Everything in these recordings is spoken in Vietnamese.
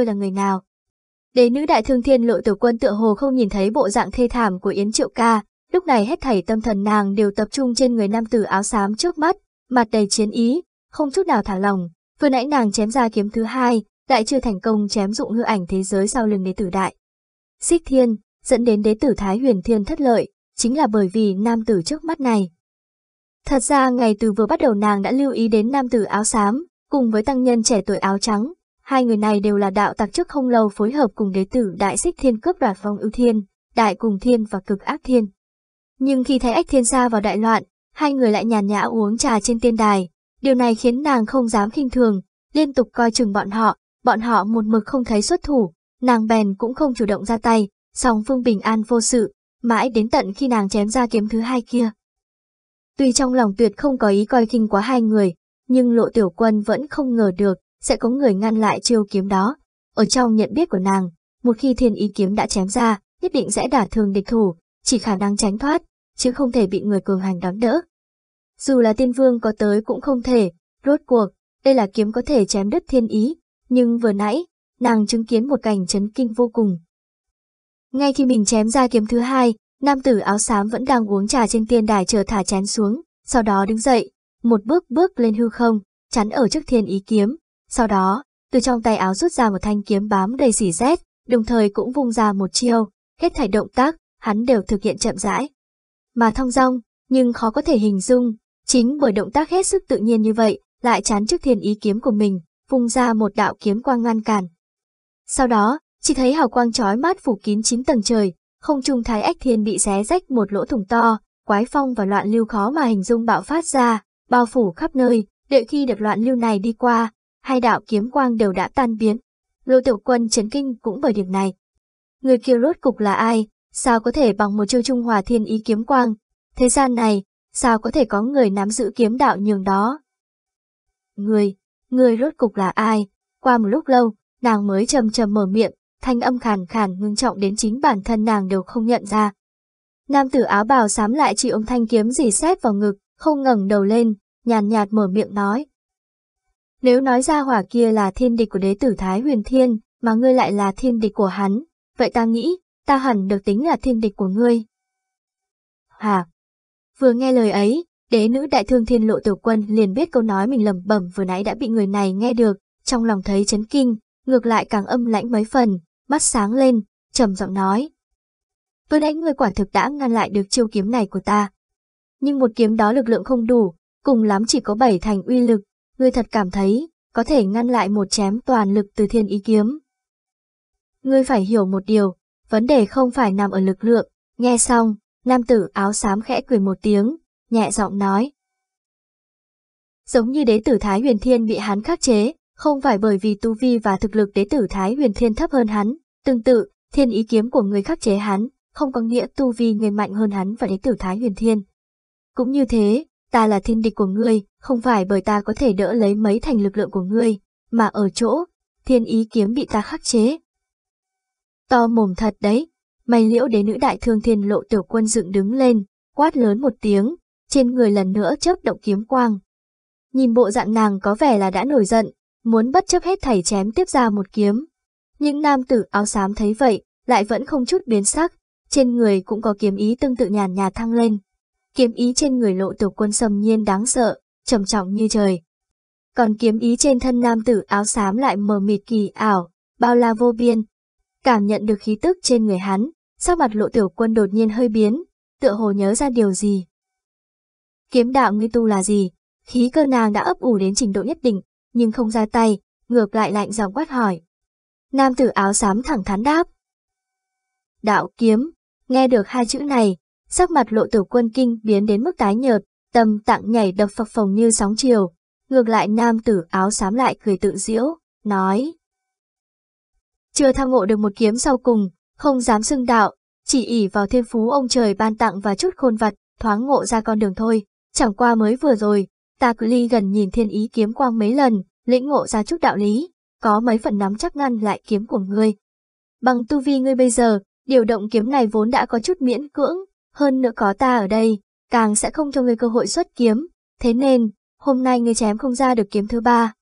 ngươi là người nào. Đế nữ đại thương thiên lộ tử quân tựa hồ không nhìn thấy bộ dạng thê thảm của Yến Triệu Ca, lúc này hết thảy tâm thần nàng đều tập trung trên người nam tử áo xám trước mắt, mặt đầy chiến ý, không chút nào thả lòng. Vừa nãy nàng chém ra kiếm thứ hai, đại chưa thành công chém dụng hư ảnh thế giới sau lưng đế tử đại. Xích thiên, dẫn đến đế tử Thái Huyền Thiên thất lợi, chính là bởi vì nam tử trước mắt này. Thật ra ngày từ vừa bắt đầu nàng đã lưu ý đến nam tử áo xám, cùng với tăng nhân trẻ tuổi áo trắng, Hai người này đều là đạo tặc trước không lâu phối hợp cùng đế tử đại xích thiên cướp đoạt phong ưu thiên, đại cùng thiên và cực ác thiên. Nhưng khi thấy ách thiên xa vào đại loạn, hai người lại nhàn nhã uống trà trên tiên đài. Điều này khiến nàng không dám khinh thường, liên tục coi chừng bọn họ, bọn họ một mực không thấy xuất thủ, nàng bèn cũng không chủ động ra tay, song Phương Bình An vô sự, mãi đến tận khi nàng chém ra kiếm thứ hai kia. Tuy trong lòng tuyệt không có ý coi khinh quá hai người, nhưng lộ tiểu quân vẫn không ngờ được, sẽ có người ngăn lại chiêu kiếm đó. Ở trong nhận biết của nàng, một khi thiên ý kiếm đã chém ra, nhất định sẽ đả thương địch thủ, chỉ khả năng tránh thoát, chứ không thể bị người cường hành đón đỡ. Dù là tiên vương có tới cũng không thể, rốt cuộc, đây là kiếm có thể chém đứt thiên ý, nhưng vừa nãy, nàng chứng kiến một cảnh chấn kinh vô cùng. Ngay khi mình chém ra kiếm thứ hai, nam tử áo xám vẫn đang uống trà trên tiên đài chờ thả chén xuống, sau đó đứng dậy, một bước bước lên hư không, chắn ở trước thiên ý kiếm, sau đó, từ trong tay áo rút ra một thanh kiếm bám đầy xỉ rét, đồng thời cũng vung ra một chiêu, hết thảy động tác, hắn đều thực hiện chậm rãi. Mà thong dong, nhưng khó có thể hình dung, chính bởi động tác hết sức tự nhiên như vậy, lại chán trước thiên ý kiếm của mình, vung ra một đạo kiếm quang ngăn cản. Sau đó, chỉ thấy hào quang chói mát phủ kín chín tầng trời, không trung thái ách thiên bị xé rách một lỗ thủng to, quái phong và loạn lưu khó mà hình dung bạo phát ra, bao phủ khắp nơi, đợi khi được loạn lưu này đi qua, hai đạo kiếm quang đều đã tan biến. Lô Tiểu Quân chấn kinh cũng bởi điểm này. Người kia rốt cục là ai, sao có thể bằng một chiêu trung hòa thiên ý kiếm quang, thế gian này, sao có thể có người nắm giữ kiếm đạo nhường đó. Người, người rốt cục là ai, qua một lúc lâu, nàng mới trầm trầm mở miệng, thanh âm khàn khàn ngưng trọng đến chính bản thân nàng đều không nhận ra. Nam tử áo bào xám lại chỉ ông thanh kiếm dì xét vào ngực, không ngẩng đầu lên, nhàn nhạt mở miệng nói, nếu nói ra hỏa kia là thiên địch của đế tử Thái Huyền Thiên, mà ngươi lại là thiên địch của hắn, vậy ta nghĩ, ta hẳn được tính là thiên địch của ngươi. Hà, Vừa nghe lời ấy, đế nữ đại thương thiên lộ tiểu quân liền biết câu nói mình lầm bầm vừa nãy đã bị người này nghe được, trong lòng thấy chấn kinh, ngược lại càng âm lãnh mấy phần, mắt sáng lên, trầm giọng nói. Vừa nãy ngươi quả thực đã ngăn lại được chiêu kiếm này của ta. Nhưng một kiếm đó lực lượng không đủ, cùng lắm chỉ có bảy thành uy lực, ngươi thật cảm thấy, có thể ngăn lại một chém toàn lực từ thiên ý kiếm. Ngươi phải hiểu một điều, vấn đề không phải nằm ở lực lượng, nghe xong, nam tử áo xám khẽ cười một tiếng, nhẹ giọng nói. Giống như đế tử Thái Huyền Thiên bị hắn khắc chế, không phải bởi vì tu vi và thực lực đế tử Thái Huyền Thiên thấp hơn hắn, tương tự, thiên ý kiếm của người khắc chế hắn, không có nghĩa tu vi người mạnh hơn hắn và đế tử Thái Huyền Thiên. Cũng như thế, ta là thiên địch của ngươi, không phải bởi ta có thể đỡ lấy mấy thành lực lượng của ngươi, mà ở chỗ, thiên ý kiếm bị ta khắc chế. To mồm thật đấy, mày liễu đế nữ đại thương thiên lộ tiểu quân dựng đứng lên, quát lớn một tiếng, trên người lần nữa chớp động kiếm quang. Nhìn bộ dạng nàng có vẻ là đã nổi giận, muốn bất chấp hết thảy chém tiếp ra một kiếm. Những nam tử áo xám thấy vậy, lại vẫn không chút biến sắc, trên người cũng có kiếm ý tương tự nhàn nhạt thăng lên kiếm ý trên người lộ tiểu quân sầm nhiên đáng sợ, trầm trọng như trời. Còn kiếm ý trên thân nam tử áo xám lại mờ mịt kỳ ảo, bao la vô biên. Cảm nhận được khí tức trên người hắn, sắc mặt lộ tiểu quân đột nhiên hơi biến, tựa hồ nhớ ra điều gì. Kiếm đạo nghi tu là gì? Khí cơ nàng đã ấp ủ đến trình độ nhất định, nhưng không ra tay, ngược lại lạnh giọng quát hỏi. Nam tử áo xám thẳng thắn đáp. Đạo kiếm, nghe được hai chữ này, Sắc mặt lộ tử quân kinh biến đến mức tái nhợt, tâm tạng nhảy đập phập phồng như sóng chiều. Ngược lại nam tử áo xám lại cười tự diễu, nói. Chưa tham ngộ được một kiếm sau cùng, không dám xưng đạo, chỉ ỉ vào thiên phú ông trời ban tặng và chút khôn vật thoáng ngộ ra con đường thôi, chẳng qua mới vừa rồi, ta cứ ly gần nhìn thiên ý kiếm quang mấy lần, lĩnh ngộ ra chút đạo lý, có mấy phần nắm chắc ngăn lại kiếm của ngươi. Bằng tu vi ngươi bây giờ, điều động kiếm này vốn đã có chút miễn cưỡng, hơn nữa có ta ở đây, càng sẽ không cho ngươi cơ hội xuất kiếm, thế nên, hôm nay ngươi chém không ra được kiếm thứ ba.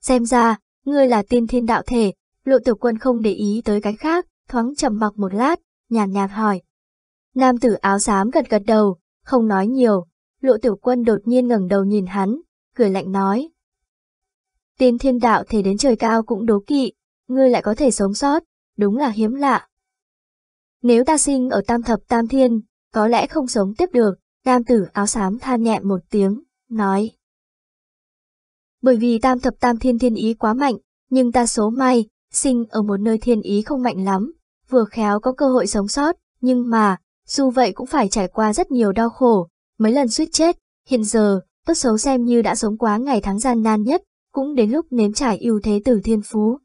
Xem ra, ngươi là tiên thiên đạo thể, lộ tiểu quân không để ý tới cái khác, thoáng trầm mặc một lát, nhàn nhạt, nhạt hỏi. Nam tử áo xám gật gật đầu, không nói nhiều, lộ tiểu quân đột nhiên ngẩng đầu nhìn hắn, cười lạnh nói. Tiên thiên đạo thể đến trời cao cũng đố kỵ, ngươi lại có thể sống sót, đúng là hiếm lạ. Nếu ta sinh ở tam thập tam thiên, có lẽ không sống tiếp được, nam tử áo xám than nhẹ một tiếng, nói. Bởi vì tam thập tam thiên thiên ý quá mạnh, nhưng ta số may, sinh ở một nơi thiên ý không mạnh lắm, vừa khéo có cơ hội sống sót, nhưng mà, dù vậy cũng phải trải qua rất nhiều đau khổ, mấy lần suýt chết, hiện giờ, tốt xấu xem như đã sống quá ngày tháng gian nan nhất, cũng đến lúc nếm trải ưu thế từ thiên phú.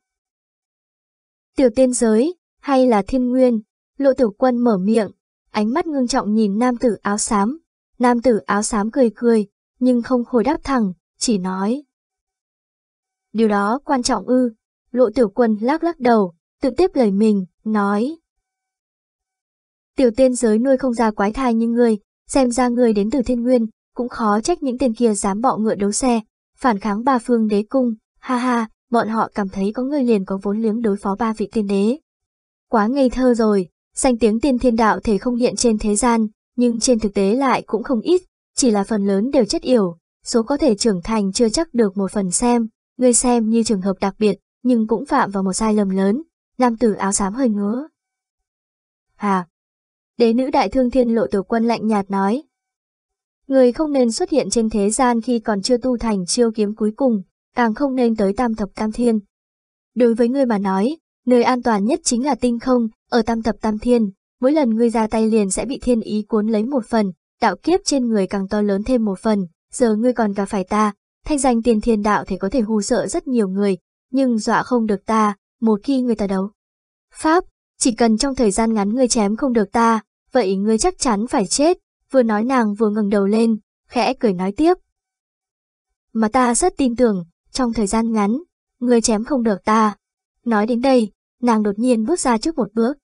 Tiểu tiên giới, hay là thiên nguyên, Lộ Tiểu Quân mở miệng, ánh mắt ngưng trọng nhìn nam tử áo xám. Nam tử áo xám cười cười, nhưng không hồi đáp thẳng, chỉ nói. Điều đó quan trọng ư, Lộ Tiểu Quân lắc lắc đầu, tự tiếp lời mình, nói. Tiểu tiên giới nuôi không ra quái thai như ngươi, xem ra ngươi đến từ thiên nguyên, cũng khó trách những tên kia dám bọ ngựa đấu xe, phản kháng ba phương đế cung, ha ha, bọn họ cảm thấy có ngươi liền có vốn liếng đối phó ba vị tiên đế. Quá ngây thơ rồi, Danh tiếng tiên thiên đạo thể không hiện trên thế gian, nhưng trên thực tế lại cũng không ít, chỉ là phần lớn đều chất yểu, số có thể trưởng thành chưa chắc được một phần xem, người xem như trường hợp đặc biệt, nhưng cũng phạm vào một sai lầm lớn, nam tử áo xám hơi ngứa. Hà! Đế nữ đại thương thiên lộ tổ quân lạnh nhạt nói. Người không nên xuất hiện trên thế gian khi còn chưa tu thành chiêu kiếm cuối cùng, càng không nên tới tam thập tam thiên. Đối với ngươi mà nói, Nơi an toàn nhất chính là tinh không, ở tam tập tam thiên, mỗi lần ngươi ra tay liền sẽ bị thiên ý cuốn lấy một phần, đạo kiếp trên người càng to lớn thêm một phần, giờ ngươi còn cả phải ta, thanh danh tiền thiên đạo thì có thể hù sợ rất nhiều người, nhưng dọa không được ta, một khi người ta đấu. Pháp, chỉ cần trong thời gian ngắn ngươi chém không được ta, vậy ngươi chắc chắn phải chết, vừa nói nàng vừa ngừng đầu lên, khẽ cười nói tiếp. Mà ta rất tin tưởng, trong thời gian ngắn, ngươi chém không được ta. Nói đến đây, nàng đột nhiên bước ra trước một bước.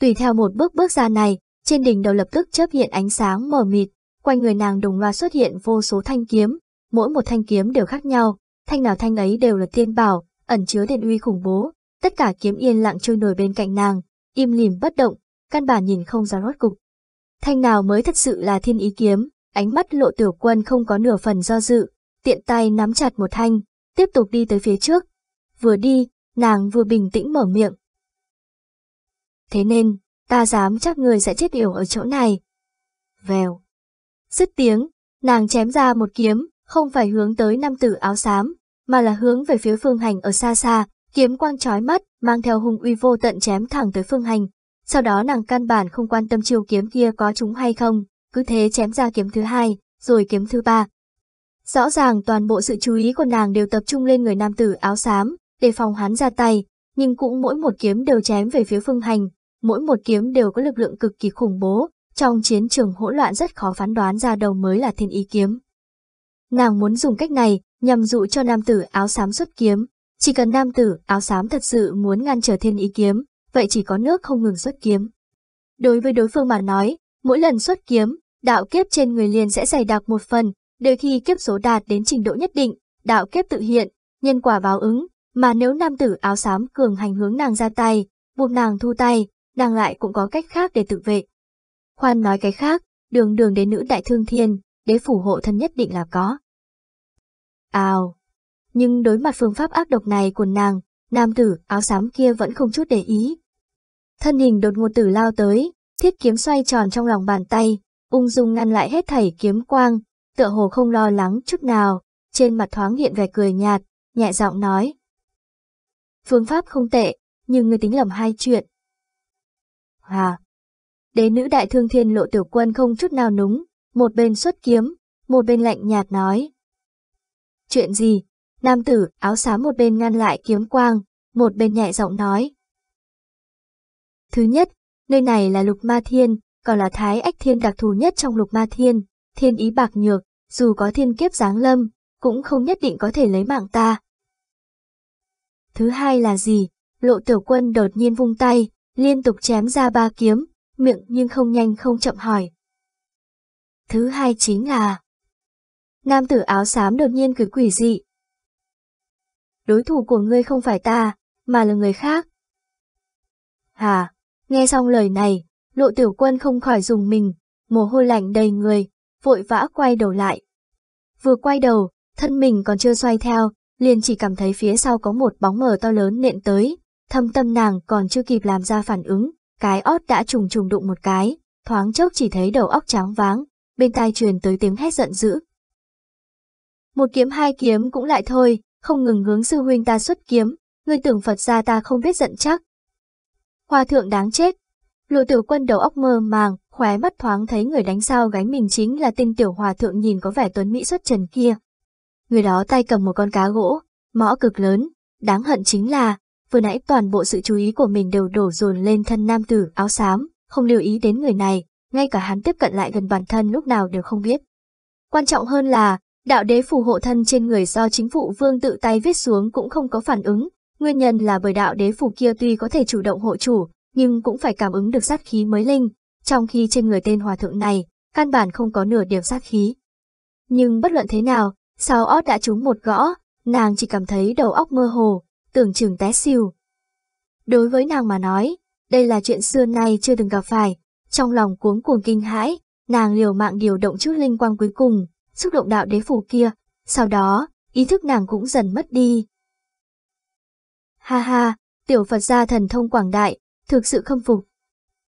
Tùy theo một bước bước ra này, trên đỉnh đầu lập tức chớp hiện ánh sáng mờ mịt, quanh người nàng đồng loạt xuất hiện vô số thanh kiếm, mỗi một thanh kiếm đều khác nhau, thanh nào thanh ấy đều là tiên bảo, ẩn chứa điện uy khủng bố, tất cả kiếm yên lặng trôi nổi bên cạnh nàng, im lìm bất động, căn bản nhìn không ra rốt cục. Thanh nào mới thật sự là thiên ý kiếm, ánh mắt lộ tiểu quân không có nửa phần do dự, tiện tay nắm chặt một thanh, tiếp tục đi tới phía trước. Vừa đi, nàng vừa bình tĩnh mở miệng. Thế nên, ta dám chắc người sẽ chết yểu ở chỗ này. Vèo. Dứt tiếng, nàng chém ra một kiếm, không phải hướng tới nam tử áo xám, mà là hướng về phía phương hành ở xa xa, kiếm quang trói mắt, mang theo hung uy vô tận chém thẳng tới phương hành. Sau đó nàng căn bản không quan tâm chiêu kiếm kia có trúng hay không, cứ thế chém ra kiếm thứ hai, rồi kiếm thứ ba. Rõ ràng toàn bộ sự chú ý của nàng đều tập trung lên người nam tử áo xám, đề phòng hắn ra tay, nhưng cũng mỗi một kiếm đều chém về phía phương hành, mỗi một kiếm đều có lực lượng cực kỳ khủng bố, trong chiến trường hỗn loạn rất khó phán đoán ra đầu mới là thiên ý kiếm. Nàng muốn dùng cách này nhằm dụ cho nam tử áo xám xuất kiếm, chỉ cần nam tử áo xám thật sự muốn ngăn trở thiên ý kiếm, vậy chỉ có nước không ngừng xuất kiếm. Đối với đối phương mà nói, mỗi lần xuất kiếm, đạo kiếp trên người liền sẽ dày đặc một phần, đôi khi kiếp số đạt đến trình độ nhất định, đạo kiếp tự hiện, nhân quả báo ứng, mà nếu nam tử áo xám cường hành hướng nàng ra tay, buộc nàng thu tay, nàng lại cũng có cách khác để tự vệ. Khoan nói cái khác, đường đường đến nữ đại thương thiên, đế phủ hộ thân nhất định là có. Ào! Nhưng đối mặt phương pháp ác độc này của nàng, nam tử áo xám kia vẫn không chút để ý. Thân hình đột ngột tử lao tới, thiết kiếm xoay tròn trong lòng bàn tay, ung dung ngăn lại hết thảy kiếm quang, tựa hồ không lo lắng chút nào, trên mặt thoáng hiện vẻ cười nhạt, nhẹ giọng nói, phương pháp không tệ, nhưng ngươi tính lầm hai chuyện. Hà! Đế nữ đại thương thiên lộ tiểu quân không chút nào núng, một bên xuất kiếm, một bên lạnh nhạt nói. Chuyện gì? Nam tử, áo xám một bên ngăn lại kiếm quang, một bên nhẹ giọng nói. Thứ nhất, nơi này là lục ma thiên, còn là thái ách thiên đặc thù nhất trong lục ma thiên, thiên ý bạc nhược, dù có thiên kiếp giáng lâm, cũng không nhất định có thể lấy mạng ta, Thứ hai là gì? Lộ tiểu quân đột nhiên vung tay, liên tục chém ra ba kiếm, miệng nhưng không nhanh không chậm hỏi. Thứ hai chính là... Nam tử áo xám đột nhiên cười quỷ dị. Đối thủ của ngươi không phải ta, mà là người khác. Hà, nghe xong lời này, lộ tiểu quân không khỏi dùng mình, mồ hôi lạnh đầy người, vội vã quay đầu lại. Vừa quay đầu, thân mình còn chưa xoay theo, liền chỉ cảm thấy phía sau có một bóng mờ to lớn nện tới, thâm tâm nàng còn chưa kịp làm ra phản ứng, cái ót đã trùng trùng đụng một cái, thoáng chốc chỉ thấy đầu óc trắng váng, bên tai truyền tới tiếng hét giận dữ. Một kiếm hai kiếm cũng lại thôi, không ngừng hướng sư huynh ta xuất kiếm, ngươi tưởng Phật gia ta không biết giận chắc. Hòa thượng đáng chết, lộ tiểu quân đầu óc mơ màng, khóe mắt thoáng thấy người đánh sao gánh mình chính là tên tiểu hòa thượng nhìn có vẻ tuấn mỹ xuất trần kia, người đó tay cầm một con cá gỗ, mõ cực lớn, đáng hận chính là, vừa nãy toàn bộ sự chú ý của mình đều đổ dồn lên thân nam tử áo xám, không lưu ý đến người này, ngay cả hắn tiếp cận lại gần bản thân lúc nào đều không biết. Quan trọng hơn là, đạo đế phù hộ thân trên người do chính phủ vương tự tay viết xuống cũng không có phản ứng, nguyên nhân là bởi đạo đế phù kia tuy có thể chủ động hộ chủ, nhưng cũng phải cảm ứng được sát khí mới linh, trong khi trên người tên hòa thượng này, căn bản không có nửa điểm sát khí. Nhưng bất luận thế nào, sau ót đã trúng một gõ, nàng chỉ cảm thấy đầu óc mơ hồ, tưởng chừng té xỉu. Đối với nàng mà nói, đây là chuyện xưa nay chưa từng gặp phải, trong lòng cuống cuồng kinh hãi, nàng liều mạng điều động chút linh quang cuối cùng, xúc động đạo đế phủ kia, sau đó, ý thức nàng cũng dần mất đi. Ha ha, tiểu Phật gia thần thông quảng đại, thực sự khâm phục.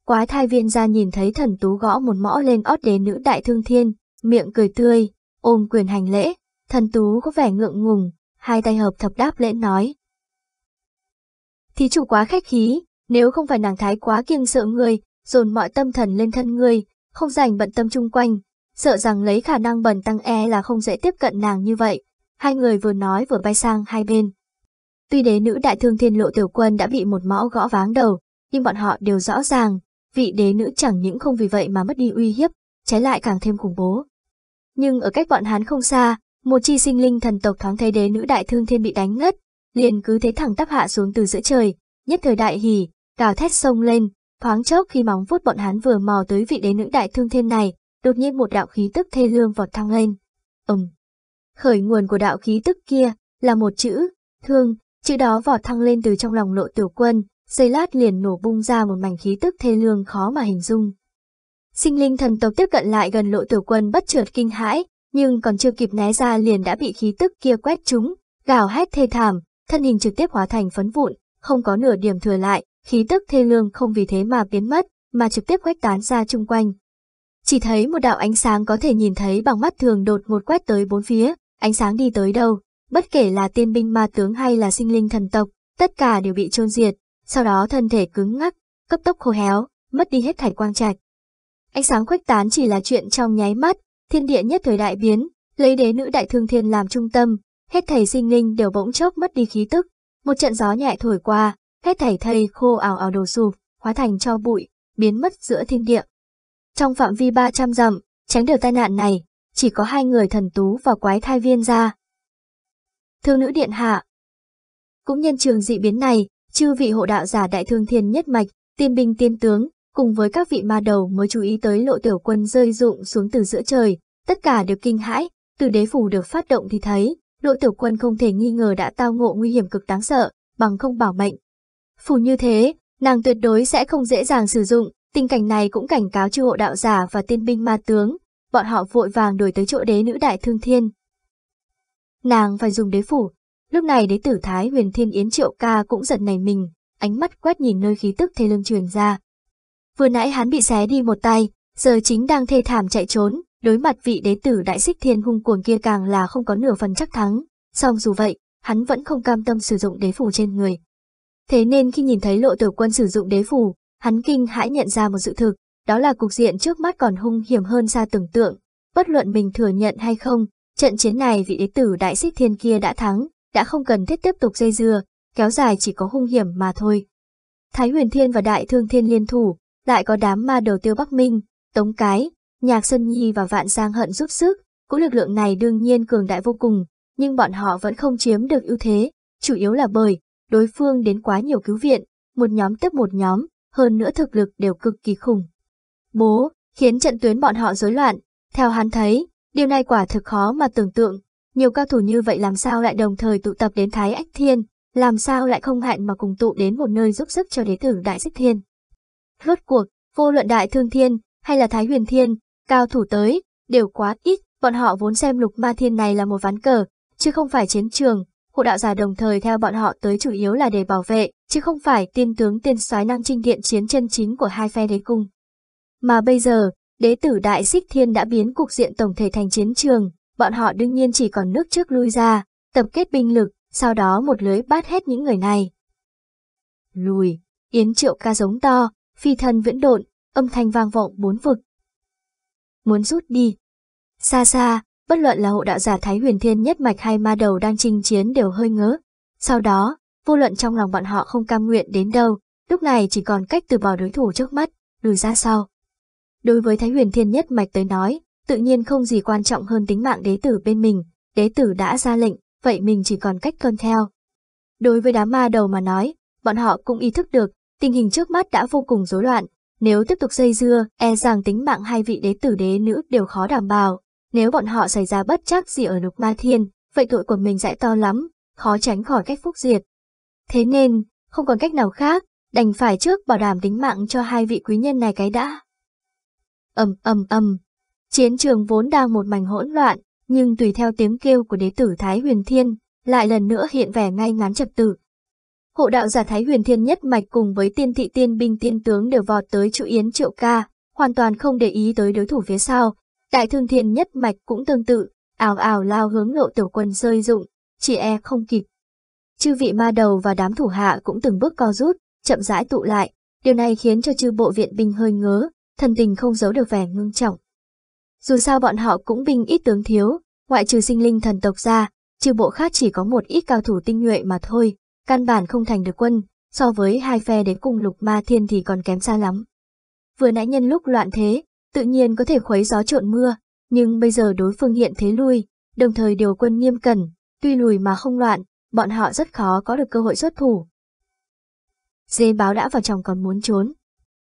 quái thai viên gia nhìn thấy thần tú gõ một mõ lên ót đế nữ đại thương thiên, miệng cười tươi, ôm quyền hành lễ, Thần Tú có vẻ ngượng ngùng, hai tay hợp thập đáp lễ nói. Thí chủ quá khách khí, nếu không phải nàng thái quá kiêng sợ người, dồn mọi tâm thần lên thân người, không dành bận tâm chung quanh, sợ rằng lấy khả năng bẩn tăng e là không dễ tiếp cận nàng như vậy. Hai người vừa nói vừa bay sang hai bên. Tuy đế nữ đại thương thiên lộ tiểu quân đã bị một mão gõ váng đầu, nhưng bọn họ đều rõ ràng, vị đế nữ chẳng những không vì vậy mà mất đi uy hiếp, trái lại càng thêm khủng bố. Nhưng ở cách bọn hắn không xa, một chi sinh linh thần tộc thoáng thấy đế nữ đại thương thiên bị đánh ngất, liền cứ thế thẳng tắp hạ xuống từ giữa trời, nhất thời đại hỉ, gào thét sông lên, thoáng chốc khi móng vuốt bọn hắn vừa mò tới vị đế nữ đại thương thiên này, đột nhiên một đạo khí tức thê lương vọt thăng lên. Ừm. Khởi nguồn của đạo khí tức kia là một chữ, thương, chữ đó vọt thăng lên từ trong lòng lộ tiểu quân, giây lát liền nổ bung ra một mảnh khí tức thê lương khó mà hình dung. Sinh linh thần tộc tiếp cận lại gần lộ tiểu quân bất chợt kinh hãi, nhưng còn chưa kịp né ra liền đã bị khí tức kia quét trúng, gào hét thê thảm, thân hình trực tiếp hóa thành phấn vụn, không có nửa điểm thừa lại, khí tức thê lương không vì thế mà biến mất, mà trực tiếp quét tán ra chung quanh. Chỉ thấy một đạo ánh sáng có thể nhìn thấy bằng mắt thường đột ngột quét tới bốn phía, ánh sáng đi tới đâu, bất kể là tiên binh ma tướng hay là sinh linh thần tộc, tất cả đều bị chôn diệt, sau đó thân thể cứng ngắc, cấp tốc khô héo, mất đi hết thảy quang trạch. Ánh sáng khuếch tán chỉ là chuyện trong nháy mắt, thiên địa nhất thời đại biến, lấy đế nữ đại thương thiên làm trung tâm, hết thầy sinh linh đều bỗng chốc mất đi khí tức, một trận gió nhẹ thổi qua, hết thầy thây khô ảo ảo đồ sụp, hóa thành cho bụi, biến mất giữa thiên địa. Trong phạm vi 300 dặm, tránh được tai nạn này, chỉ có hai người thần tú và quái thai viên ra. Thương nữ điện hạ Cũng nhân trường dị biến này, chư vị hộ đạo giả đại thương thiên nhất mạch, tiên binh tiên tướng, cùng với các vị ma đầu mới chú ý tới lộ tiểu quân rơi rụng xuống từ giữa trời, tất cả đều kinh hãi, từ đế phủ được phát động thì thấy, lộ tiểu quân không thể nghi ngờ đã tao ngộ nguy hiểm cực đáng sợ, bằng không bảo mệnh. Phủ như thế, nàng tuyệt đối sẽ không dễ dàng sử dụng, tình cảnh này cũng cảnh cáo chư hộ đạo giả và tiên binh ma tướng, bọn họ vội vàng đuổi tới chỗ đế nữ đại thương thiên. Nàng phải dùng đế phủ, lúc này đế tử thái huyền thiên yến triệu ca cũng giật nảy mình, ánh mắt quét nhìn nơi khí tức thê lương truyền ra, Vừa nãy hắn bị xé đi một tay, giờ chính đang thê thảm chạy trốn, đối mặt vị đế tử đại xích thiên hung cuồng kia càng là không có nửa phần chắc thắng. Song dù vậy, hắn vẫn không cam tâm sử dụng đế phủ trên người. Thế nên khi nhìn thấy lộ tử quân sử dụng đế phủ, hắn kinh hãi nhận ra một sự thực, đó là cục diện trước mắt còn hung hiểm hơn xa tưởng tượng. Bất luận mình thừa nhận hay không, trận chiến này vị đế tử đại xích thiên kia đã thắng, đã không cần thiết tiếp tục dây dưa, kéo dài chỉ có hung hiểm mà thôi. Thái huyền thiên và đại thương thiên liên thủ, lại có đám ma đầu tiêu Bắc Minh, Tống Cái, Nhạc Sơn Nhi và Vạn Giang Hận giúp sức, cũng lực lượng này đương nhiên cường đại vô cùng, nhưng bọn họ vẫn không chiếm được ưu thế, chủ yếu là bởi đối phương đến quá nhiều cứu viện, một nhóm tiếp một nhóm, hơn nữa thực lực đều cực kỳ khủng. Bố, khiến trận tuyến bọn họ rối loạn, theo hắn thấy, điều này quả thực khó mà tưởng tượng, nhiều cao thủ như vậy làm sao lại đồng thời tụ tập đến Thái Ách Thiên, làm sao lại không hẹn mà cùng tụ đến một nơi giúp sức cho đế tử Đại Xích Thiên. Rốt cuộc, vô luận đại thương thiên, hay là thái huyền thiên, cao thủ tới, đều quá ít, bọn họ vốn xem lục ma thiên này là một ván cờ, chứ không phải chiến trường. Hộ đạo giả đồng thời theo bọn họ tới chủ yếu là để bảo vệ, chứ không phải tiên tướng tiên soái năng Trinh Điện chiến chân chính của hai phe đế cung. Mà bây giờ, đế tử Đại Xích Thiên đã biến cục diện tổng thể thành chiến trường, bọn họ đương nhiên chỉ còn nước trước lui ra, tập kết binh lực, sau đó một lưới bắt hết những người này. Lùi, Yến Triệu ca giống to, phi thân viễn độn, âm thanh vang vọng bốn vực. Muốn rút đi. Xa xa, bất luận là hộ đạo giả Thái Huyền Thiên nhất mạch hay ma đầu đang chinh chiến đều hơi ngớ. Sau đó, vô luận trong lòng bọn họ không cam nguyện đến đâu, lúc này chỉ còn cách từ bỏ đối thủ trước mắt, lùi ra sau. Đối với Thái Huyền Thiên nhất mạch tới nói, tự nhiên không gì quan trọng hơn tính mạng đế tử bên mình, đế tử đã ra lệnh, vậy mình chỉ còn cách tuân theo. Đối với đám ma đầu mà nói, bọn họ cũng ý thức được Tình hình trước mắt đã vô cùng rối loạn, nếu tiếp tục dây dưa, e rằng tính mạng hai vị đế tử đế nữ đều khó đảm bảo. Nếu bọn họ xảy ra bất chắc gì ở nục ma thiên, vậy tội của mình sẽ to lắm, khó tránh khỏi cách phúc diệt. Thế nên, không còn cách nào khác, đành phải trước bảo đảm tính mạng cho hai vị quý nhân này cái đã. ầm ầm ầm, chiến trường vốn đang một mảnh hỗn loạn, nhưng tùy theo tiếng kêu của đế tử Thái Huyền Thiên, lại lần nữa hiện vẻ ngay ngắn trật tự, Hộ đạo giả Thái Huyền Thiên Nhất Mạch cùng với tiên thị tiên binh tiên tướng đều vọt tới chữ Yến Triệu Ca, hoàn toàn không để ý tới đối thủ phía sau. Đại thương thiên Nhất Mạch cũng tương tự, ảo ảo lao hướng lộ tiểu quân rơi dụng, chỉ e không kịp. Chư vị ma đầu và đám thủ hạ cũng từng bước co rút, chậm rãi tụ lại, điều này khiến cho chư bộ viện binh hơi ngớ, thần tình không giấu được vẻ ngưng trọng. Dù sao bọn họ cũng binh ít tướng thiếu, ngoại trừ sinh linh thần tộc ra, chư bộ khác chỉ có một ít cao thủ tinh nhuệ mà thôi, căn bản không thành được quân, so với hai phe đến cùng lục ma thiên thì còn kém xa lắm. Vừa nãy nhân lúc loạn thế, tự nhiên có thể khuấy gió trộn mưa, nhưng bây giờ đối phương hiện thế lui, đồng thời điều quân nghiêm cẩn, tuy lùi mà không loạn, bọn họ rất khó có được cơ hội xuất thủ. Dê báo đã vào trong còn muốn trốn.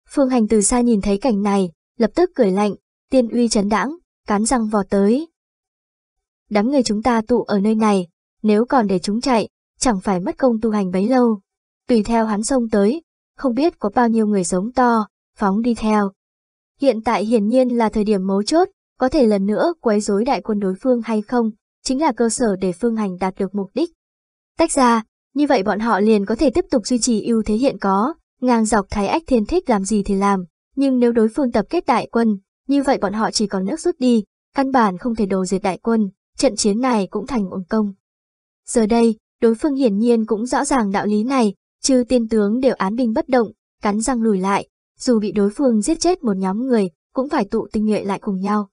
Phương hành từ xa nhìn thấy cảnh này, lập tức cười lạnh, tiên uy chấn đãng, cán răng vò tới. Đám người chúng ta tụ ở nơi này, nếu còn để chúng chạy, chẳng phải mất công tu hành bấy lâu. Tùy theo hắn xông tới, không biết có bao nhiêu người sống to, phóng đi theo. Hiện tại hiển nhiên là thời điểm mấu chốt, có thể lần nữa quấy rối đại quân đối phương hay không, chính là cơ sở để phương hành đạt được mục đích. Tách ra, như vậy bọn họ liền có thể tiếp tục duy trì ưu thế hiện có, ngang dọc thái ách thiên thích làm gì thì làm, nhưng nếu đối phương tập kết đại quân, như vậy bọn họ chỉ còn nước rút đi, căn bản không thể đồ diệt đại quân, trận chiến này cũng thành uổng công. Giờ đây, Đối phương hiển nhiên cũng rõ ràng đạo lý này, chư tiên tướng đều án binh bất động, cắn răng lùi lại, dù bị đối phương giết chết một nhóm người, cũng phải tụ tinh nhuệ lại cùng nhau.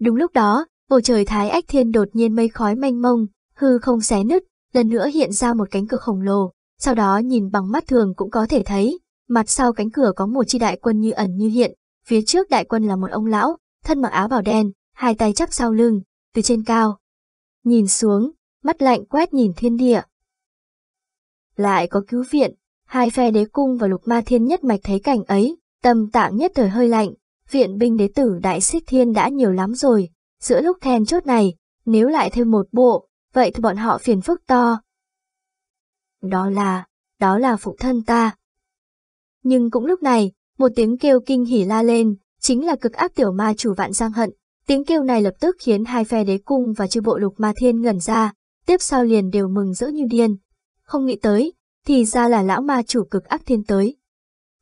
Đúng lúc đó, bầu trời Thái Ách Thiên đột nhiên mây khói mênh mông, hư không xé nứt, lần nữa hiện ra một cánh cửa khổng lồ, sau đó nhìn bằng mắt thường cũng có thể thấy, mặt sau cánh cửa có một chi đại quân như ẩn như hiện, phía trước đại quân là một ông lão, thân mặc áo bào đen, hai tay chắp sau lưng, từ trên cao. Nhìn xuống, mắt lạnh quét nhìn thiên địa. Lại có cứu viện, hai phe đế cung và lục ma thiên nhất mạch thấy cảnh ấy, tâm tạng nhất thời hơi lạnh, viện binh đế tử đại xích thiên đã nhiều lắm rồi, giữa lúc then chốt này, nếu lại thêm một bộ, vậy thì bọn họ phiền phức to. Đó là, đó là phụ thân ta. Nhưng cũng lúc này, một tiếng kêu kinh hỉ la lên, chính là cực ác tiểu ma chủ vạn giang hận. Tiếng kêu này lập tức khiến hai phe đế cung và chư bộ lục ma thiên ngẩn ra, tiếp sau liền đều mừng rỡ như điên. Không nghĩ tới, thì ra là lão ma chủ cực ác thiên tới.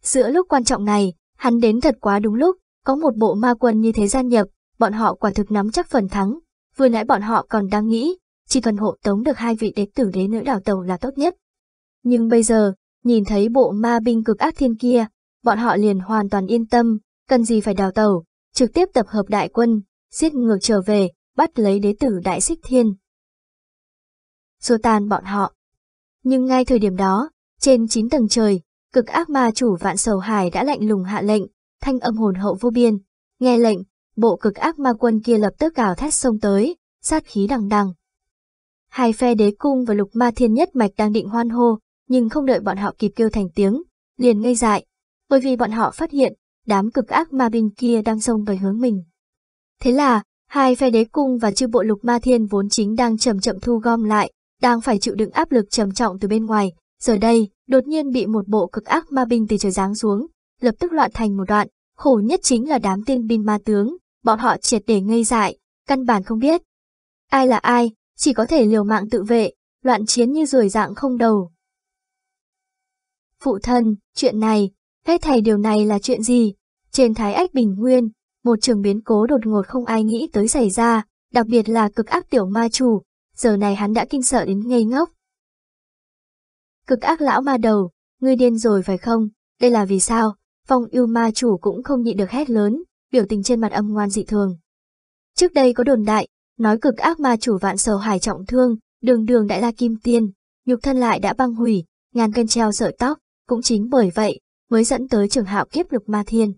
Giữa lúc quan trọng này, hắn đến thật quá đúng lúc, có một bộ ma quân như thế gia nhập, bọn họ quả thực nắm chắc phần thắng. Vừa nãy bọn họ còn đang nghĩ, chỉ cần hộ tống được hai vị đế tử đế nữ đảo tàu là tốt nhất. Nhưng bây giờ, nhìn thấy bộ ma binh cực ác thiên kia, bọn họ liền hoàn toàn yên tâm, cần gì phải đào tàu, trực tiếp tập hợp đại quân, giết ngược trở về, bắt lấy đế tử đại xích thiên xua tan bọn họ. Nhưng ngay thời điểm đó, trên 9 tầng trời, cực ác ma chủ vạn sầu hải đã lạnh lùng hạ lệnh, thanh âm hồn hậu vô biên. Nghe lệnh, bộ cực ác ma quân kia lập tức gào thét sông tới, sát khí đằng đằng. Hai phe đế cung và lục ma thiên nhất mạch đang định hoan hô, nhưng không đợi bọn họ kịp kêu thành tiếng, liền ngây dại, bởi vì bọn họ phát hiện, đám cực ác ma binh kia đang xông về hướng mình. Thế là, hai phe đế cung và chư bộ lục ma thiên vốn chính đang chậm chậm thu gom lại, đang phải chịu đựng áp lực trầm trọng từ bên ngoài, giờ đây, đột nhiên bị một bộ cực ác ma binh từ trời giáng xuống, lập tức loạn thành một đoạn, khổ nhất chính là đám tiên binh ma tướng, bọn họ triệt để ngây dại, căn bản không biết. Ai là ai, chỉ có thể liều mạng tự vệ, loạn chiến như rùi dạng không đầu. Phụ thân, chuyện này, hết thầy điều này là chuyện gì? Trên Thái Ách Bình Nguyên, một trường biến cố đột ngột không ai nghĩ tới xảy ra, đặc biệt là cực ác tiểu ma chủ, giờ này hắn đã kinh sợ đến ngây ngốc. Cực ác lão ma đầu, ngươi điên rồi phải không? Đây là vì sao? Phong yêu ma chủ cũng không nhịn được hét lớn, biểu tình trên mặt âm ngoan dị thường. Trước đây có đồn đại, nói cực ác ma chủ vạn sầu hải trọng thương, đường đường đại la kim tiên, nhục thân lại đã băng hủy, ngàn cân treo sợi tóc, cũng chính bởi vậy, mới dẫn tới trường hạo kiếp lục ma thiên.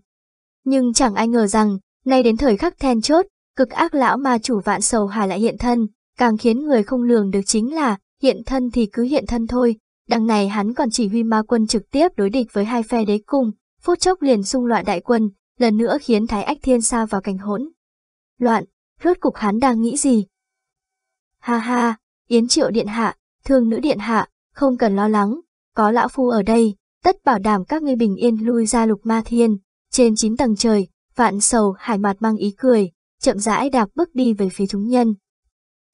Nhưng chẳng ai ngờ rằng, nay đến thời khắc then chốt, cực ác lão ma chủ vạn sầu hải lại hiện thân, Càng khiến người không lường được chính là, hiện thân thì cứ hiện thân thôi, đằng này hắn còn chỉ huy ma quân trực tiếp đối địch với hai phe đế cung, phút chốc liền xung loạn đại quân, lần nữa khiến Thái Ách Thiên xa vào cảnh hỗn. Loạn, rốt cục hắn đang nghĩ gì? Ha ha, Yến Triệu Điện Hạ, Thương Nữ Điện Hạ, không cần lo lắng, có Lão Phu ở đây, tất bảo đảm các ngươi bình yên lui ra lục ma thiên, trên chín tầng trời, vạn sầu hải mặt mang ý cười, chậm rãi đạp bước đi về phía chúng nhân.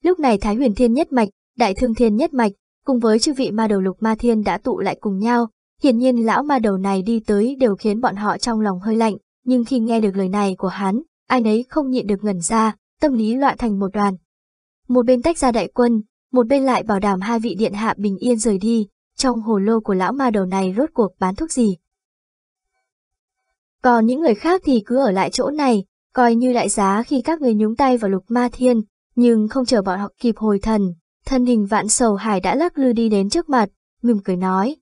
Lúc này Thái Huyền Thiên Nhất Mạch, Đại Thương Thiên Nhất Mạch, cùng với chư vị ma đầu lục ma thiên đã tụ lại cùng nhau, hiển nhiên lão ma đầu này đi tới đều khiến bọn họ trong lòng hơi lạnh, nhưng khi nghe được lời này của hắn, ai nấy không nhịn được ngẩn ra, tâm lý loạn thành một đoàn. Một bên tách ra đại quân, một bên lại bảo đảm hai vị điện hạ bình yên rời đi, trong hồ lô của lão ma đầu này rốt cuộc bán thuốc gì. Còn những người khác thì cứ ở lại chỗ này, coi như đại giá khi các người nhúng tay vào lục ma thiên, nhưng không chờ bọn họ kịp hồi thần, thân hình vạn sầu hải đã lắc lư đi đến trước mặt, mỉm cười nói.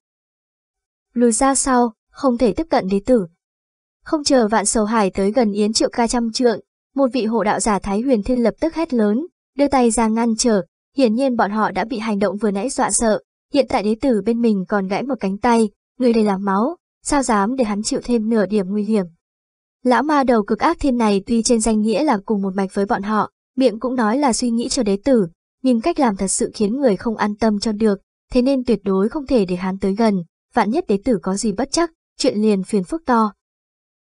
Lùi ra sau, không thể tiếp cận đế tử. Không chờ vạn sầu hải tới gần yến triệu ca trăm trượng, một vị hộ đạo giả Thái Huyền Thiên lập tức hét lớn, đưa tay ra ngăn trở, hiển nhiên bọn họ đã bị hành động vừa nãy dọa sợ, hiện tại đế tử bên mình còn gãy một cánh tay, người đây là máu, sao dám để hắn chịu thêm nửa điểm nguy hiểm. Lão ma đầu cực ác thiên này tuy trên danh nghĩa là cùng một mạch với bọn họ, miệng cũng nói là suy nghĩ cho đế tử, nhưng cách làm thật sự khiến người không an tâm cho được, thế nên tuyệt đối không thể để hắn tới gần, vạn nhất đế tử có gì bất chắc, chuyện liền phiền phức to.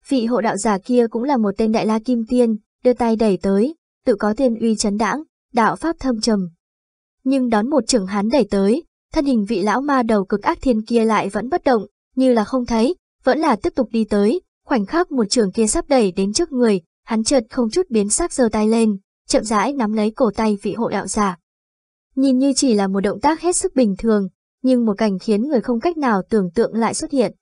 Vị hộ đạo giả kia cũng là một tên đại la kim tiên, đưa tay đẩy tới, tự có tiên uy chấn đãng, đạo pháp thâm trầm. Nhưng đón một trưởng hắn đẩy tới, thân hình vị lão ma đầu cực ác thiên kia lại vẫn bất động, như là không thấy, vẫn là tiếp tục đi tới, khoảnh khắc một trưởng kia sắp đẩy đến trước người, hắn chợt không chút biến sắc giơ tay lên, chậm rãi nắm lấy cổ tay vị hộ đạo giả. Nhìn như chỉ là một động tác hết sức bình thường, nhưng một cảnh khiến người không cách nào tưởng tượng lại xuất hiện.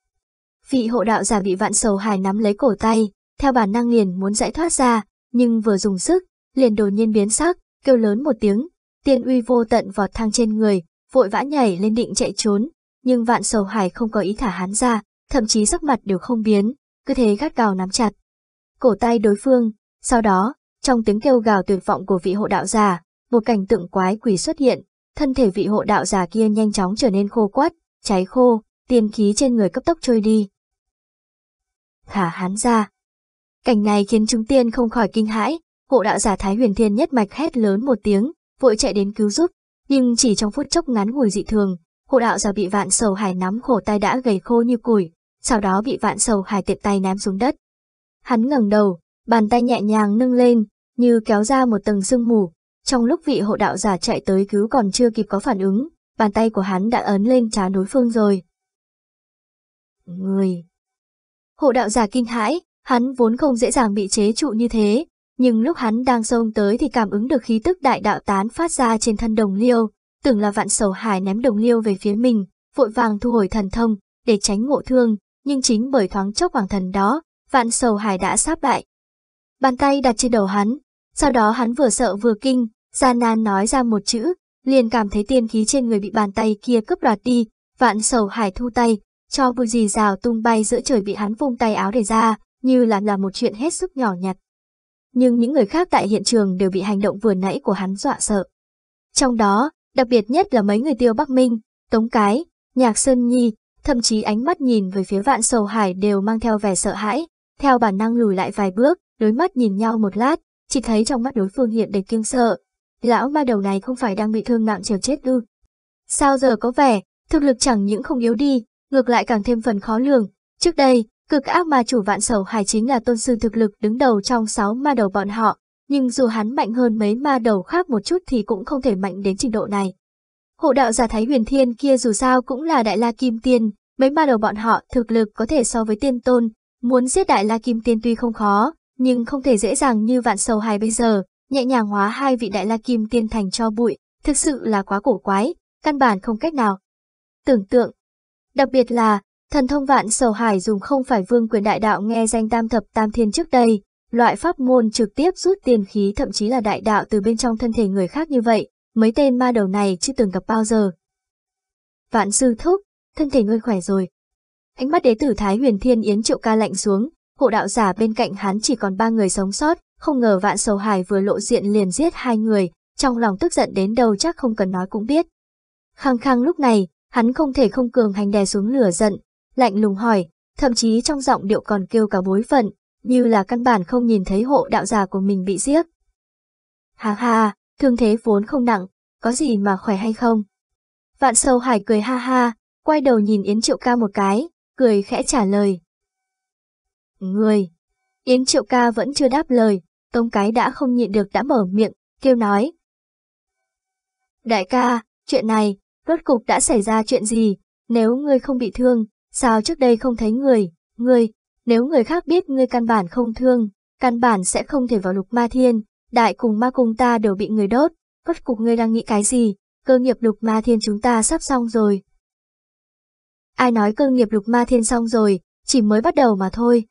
Vị hộ đạo giả bị vạn sầu hài nắm lấy cổ tay, theo bản năng liền muốn giải thoát ra, nhưng vừa dùng sức, liền đột nhiên biến sắc, kêu lớn một tiếng, tiên uy vô tận vọt thang trên người, vội vã nhảy lên định chạy trốn, nhưng vạn sầu hải không có ý thả hắn ra, thậm chí sắc mặt đều không biến, cứ thế gắt gào nắm chặt. Cổ tay đối phương, sau đó, trong tiếng kêu gào tuyệt vọng của vị hộ đạo già, một cảnh tượng quái quỷ xuất hiện, thân thể vị hộ đạo già kia nhanh chóng trở nên khô quắt, cháy khô, tiên khí trên người cấp tốc trôi đi. Thả hắn ra. Cảnh này khiến chúng tiên không khỏi kinh hãi, hộ đạo giả Thái Huyền Thiên nhất mạch hét lớn một tiếng, vội chạy đến cứu giúp, nhưng chỉ trong phút chốc ngắn ngủi dị thường, hộ đạo giả bị vạn sầu hải nắm khổ tay đã gầy khô như củi, sau đó bị vạn sầu hải tiện tay ném xuống đất. Hắn ngẩng đầu, bàn tay nhẹ nhàng nâng lên, như kéo ra một tầng sương mù. Trong lúc vị hộ đạo giả chạy tới cứu còn chưa kịp có phản ứng, bàn tay của hắn đã ấn lên trán đối phương rồi. Người! Hộ đạo giả kinh hãi, hắn vốn không dễ dàng bị chế trụ như thế, nhưng lúc hắn đang xông tới thì cảm ứng được khí tức đại đạo tán phát ra trên thân đồng liêu, tưởng là vạn sầu hải ném đồng liêu về phía mình, vội vàng thu hồi thần thông, để tránh ngộ thương, nhưng chính bởi thoáng chốc hoàng thần đó, vạn sầu hải đã sát bại, bàn tay đặt trên đầu hắn. Sau đó hắn vừa sợ vừa kinh, ra nan nói ra một chữ, liền cảm thấy tiên khí trên người bị bàn tay kia cướp đoạt đi, vạn sầu hải thu tay, cho bùi gì rào tung bay giữa trời bị hắn vung tay áo để ra, như là là một chuyện hết sức nhỏ nhặt. Nhưng những người khác tại hiện trường đều bị hành động vừa nãy của hắn dọa sợ. Trong đó, đặc biệt nhất là mấy người tiêu Bắc Minh, Tống Cái, Nhạc Sơn Nhi, thậm chí ánh mắt nhìn về phía vạn sầu hải đều mang theo vẻ sợ hãi, theo bản năng lùi lại vài bước, đối mắt nhìn nhau một lát, chỉ thấy trong mắt đối phương hiện đầy kiêng sợ. Lão ma đầu này không phải đang bị thương nặng chờ chết ư. Sao giờ có vẻ, thực lực chẳng những không yếu đi, ngược lại càng thêm phần khó lường. Trước đây, cực ác ma chủ vạn sầu hải chính là tôn sư thực lực đứng đầu trong sáu ma đầu bọn họ, nhưng dù hắn mạnh hơn mấy ma đầu khác một chút thì cũng không thể mạnh đến trình độ này. Hộ đạo giả Thái Huyền Thiên kia dù sao cũng là đại la kim tiên, mấy ma đầu bọn họ thực lực có thể so với tiên tôn, muốn giết đại la kim tiên tuy không khó, nhưng không thể dễ dàng như vạn sầu hài bây giờ, nhẹ nhàng hóa hai vị đại la kim tiên thành cho bụi, thực sự là quá cổ quái, căn bản không cách nào. Tưởng tượng, đặc biệt là, thần thông vạn sầu hải dùng không phải vương quyền đại đạo nghe danh tam thập tam thiên trước đây, loại pháp môn trực tiếp rút tiền khí thậm chí là đại đạo từ bên trong thân thể người khác như vậy, mấy tên ma đầu này chưa từng gặp bao giờ. Vạn sư thúc, thân thể ngươi khỏe rồi. Ánh mắt đế tử Thái Huyền Thiên Yến triệu ca lạnh xuống, Hộ đạo giả bên cạnh hắn chỉ còn ba người sống sót, không ngờ vạn sầu hải vừa lộ diện liền giết hai người, trong lòng tức giận đến đầu chắc không cần nói cũng biết. Khăng khăng lúc này, hắn không thể không cường hành đè xuống lửa giận, lạnh lùng hỏi, thậm chí trong giọng điệu còn kêu cả bối phận, như là căn bản không nhìn thấy hộ đạo giả của mình bị giết. Hà Hà, thương thế vốn không nặng, có gì mà khỏe hay không? Vạn Sầu hải cười ha ha, quay đầu nhìn Yến Triệu Ca một cái, cười khẽ trả lời, Người! Yến Triệu Ca vẫn chưa đáp lời, Tông Cái đã không nhịn được đã mở miệng, kêu nói. Đại ca, chuyện này, rốt cục đã xảy ra chuyện gì, nếu ngươi không bị thương, sao trước đây không thấy người, ngươi, nếu người khác biết ngươi căn bản không thương, căn bản sẽ không thể vào lục ma thiên, đại cùng ma cùng ta đều bị người đốt, rốt cục ngươi đang nghĩ cái gì, cơ nghiệp lục ma thiên chúng ta sắp xong rồi. Ai nói cơ nghiệp lục ma thiên xong rồi, chỉ mới bắt đầu mà thôi,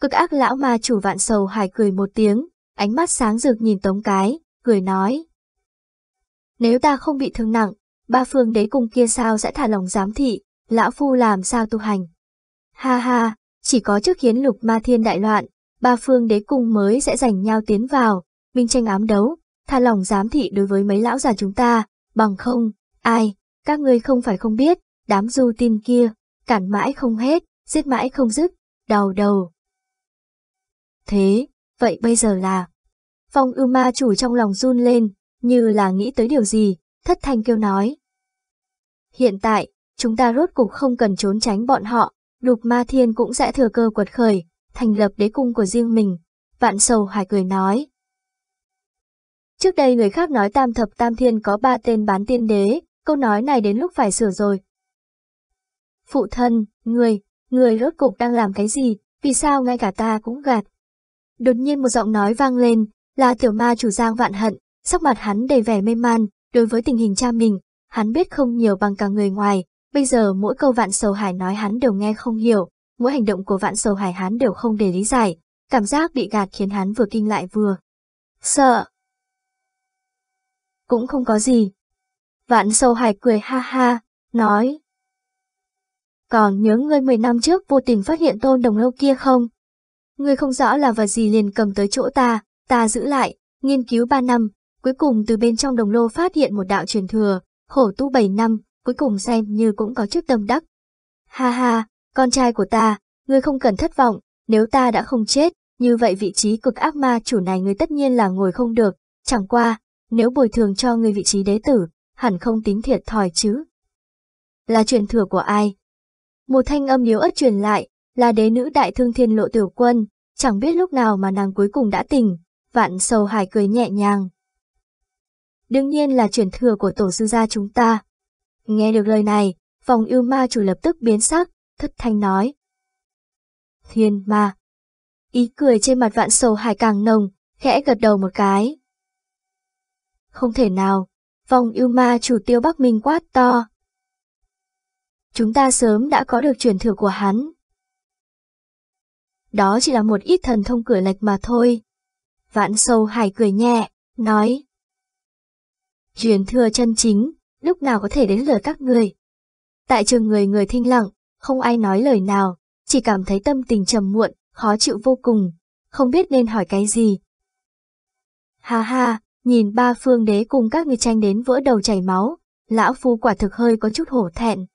Cực ác lão ma chủ vạn sầu hải cười một tiếng, ánh mắt sáng rực nhìn tống cái, cười nói. Nếu ta không bị thương nặng, ba phương đế cùng kia sao sẽ thả lòng giám thị, lão phu làm sao tu hành. Ha ha, chỉ có trước khiến lục ma thiên đại loạn, ba phương đế cung mới sẽ giành nhau tiến vào, minh tranh ám đấu, thả lòng giám thị đối với mấy lão già chúng ta, bằng không, ai, các ngươi không phải không biết, đám du tin kia, cản mãi không hết, giết mãi không dứt, đầu đầu. Thế, vậy bây giờ là... Phong ưu ma chủ trong lòng run lên, như là nghĩ tới điều gì, thất thanh kêu nói. Hiện tại, chúng ta rốt cục không cần trốn tránh bọn họ, đục ma thiên cũng sẽ thừa cơ quật khởi, thành lập đế cung của riêng mình. Vạn sầu hài cười nói. Trước đây người khác nói tam thập tam thiên có ba tên bán tiên đế, câu nói này đến lúc phải sửa rồi. Phụ thân, người, người rốt cục đang làm cái gì, vì sao ngay cả ta cũng gạt, Đột nhiên một giọng nói vang lên, là tiểu ma chủ Giang Vạn Hận, sắc mặt hắn đầy vẻ mê man, đối với tình hình cha mình, hắn biết không nhiều bằng cả người ngoài, bây giờ mỗi câu Vạn Sầu Hải nói hắn đều nghe không hiểu, mỗi hành động của Vạn Sầu Hải hắn đều không để lý giải, cảm giác bị gạt khiến hắn vừa kinh lại vừa sợ. Cũng không có gì. Vạn Sầu Hải cười ha ha, nói. Còn nhớ ngươi 10 năm trước vô tình phát hiện tôn đồng lâu kia không? Người không rõ là vật gì liền cầm tới chỗ ta, ta giữ lại, nghiên cứu 3 năm, cuối cùng từ bên trong đồng lô phát hiện một đạo truyền thừa, hổ tu 7 năm, cuối cùng xem như cũng có chức tâm đắc. Ha ha, con trai của ta, ngươi không cần thất vọng, nếu ta đã không chết, như vậy vị trí cực ác ma chủ này ngươi tất nhiên là ngồi không được, chẳng qua, nếu bồi thường cho ngươi vị trí đế tử, hẳn không tính thiệt thòi chứ. Là truyền thừa của ai? Một thanh âm yếu ớt truyền lại, là đế nữ đại thương thiên lộ tiểu quân, chẳng biết lúc nào mà nàng cuối cùng đã tỉnh, vạn sầu hải cười nhẹ nhàng. Đương nhiên là chuyển thừa của tổ sư gia chúng ta. Nghe được lời này, Vòng yêu ma chủ lập tức biến sắc, thất thanh nói. Thiên ma. Ý cười trên mặt vạn sầu hải càng nồng, khẽ gật đầu một cái. Không thể nào, vòng yêu ma chủ tiêu Bắc Minh quát to. Chúng ta sớm đã có được truyền thừa của hắn, đó chỉ là một ít thần thông cửa lệch mà thôi. Vạn sâu hải cười nhẹ, nói. Truyền thừa chân chính, lúc nào có thể đến lừa các người. Tại trường người người thinh lặng, không ai nói lời nào, chỉ cảm thấy tâm tình trầm muộn, khó chịu vô cùng, không biết nên hỏi cái gì. Ha ha, nhìn ba phương đế cùng các người tranh đến vỡ đầu chảy máu, lão phu quả thực hơi có chút hổ thẹn.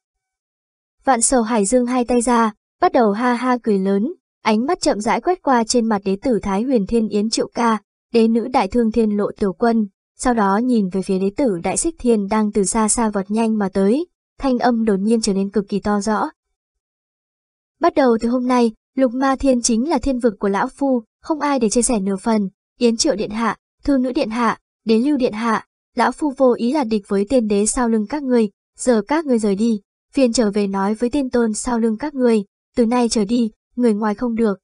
Vạn sầu hải dương hai tay ra, bắt đầu ha ha cười lớn, Ánh mắt chậm rãi quét qua trên mặt đế tử Thái Huyền Thiên Yến Triệu Ca, đế nữ đại thương thiên lộ tiểu quân, sau đó nhìn về phía đế tử Đại Sích Thiên đang từ xa xa vọt nhanh mà tới, thanh âm đột nhiên trở nên cực kỳ to rõ. Bắt đầu từ hôm nay, lục ma thiên chính là thiên vực của lão phu, không ai để chia sẻ nửa phần, Yến Triệu Điện Hạ, Thư Nữ Điện Hạ, Đế Lưu Điện Hạ, lão phu vô ý là địch với tiên đế sau lưng các người, giờ các người rời đi, phiền trở về nói với tiên tôn sau lưng các người, từ nay trở đi, người ngoài không được.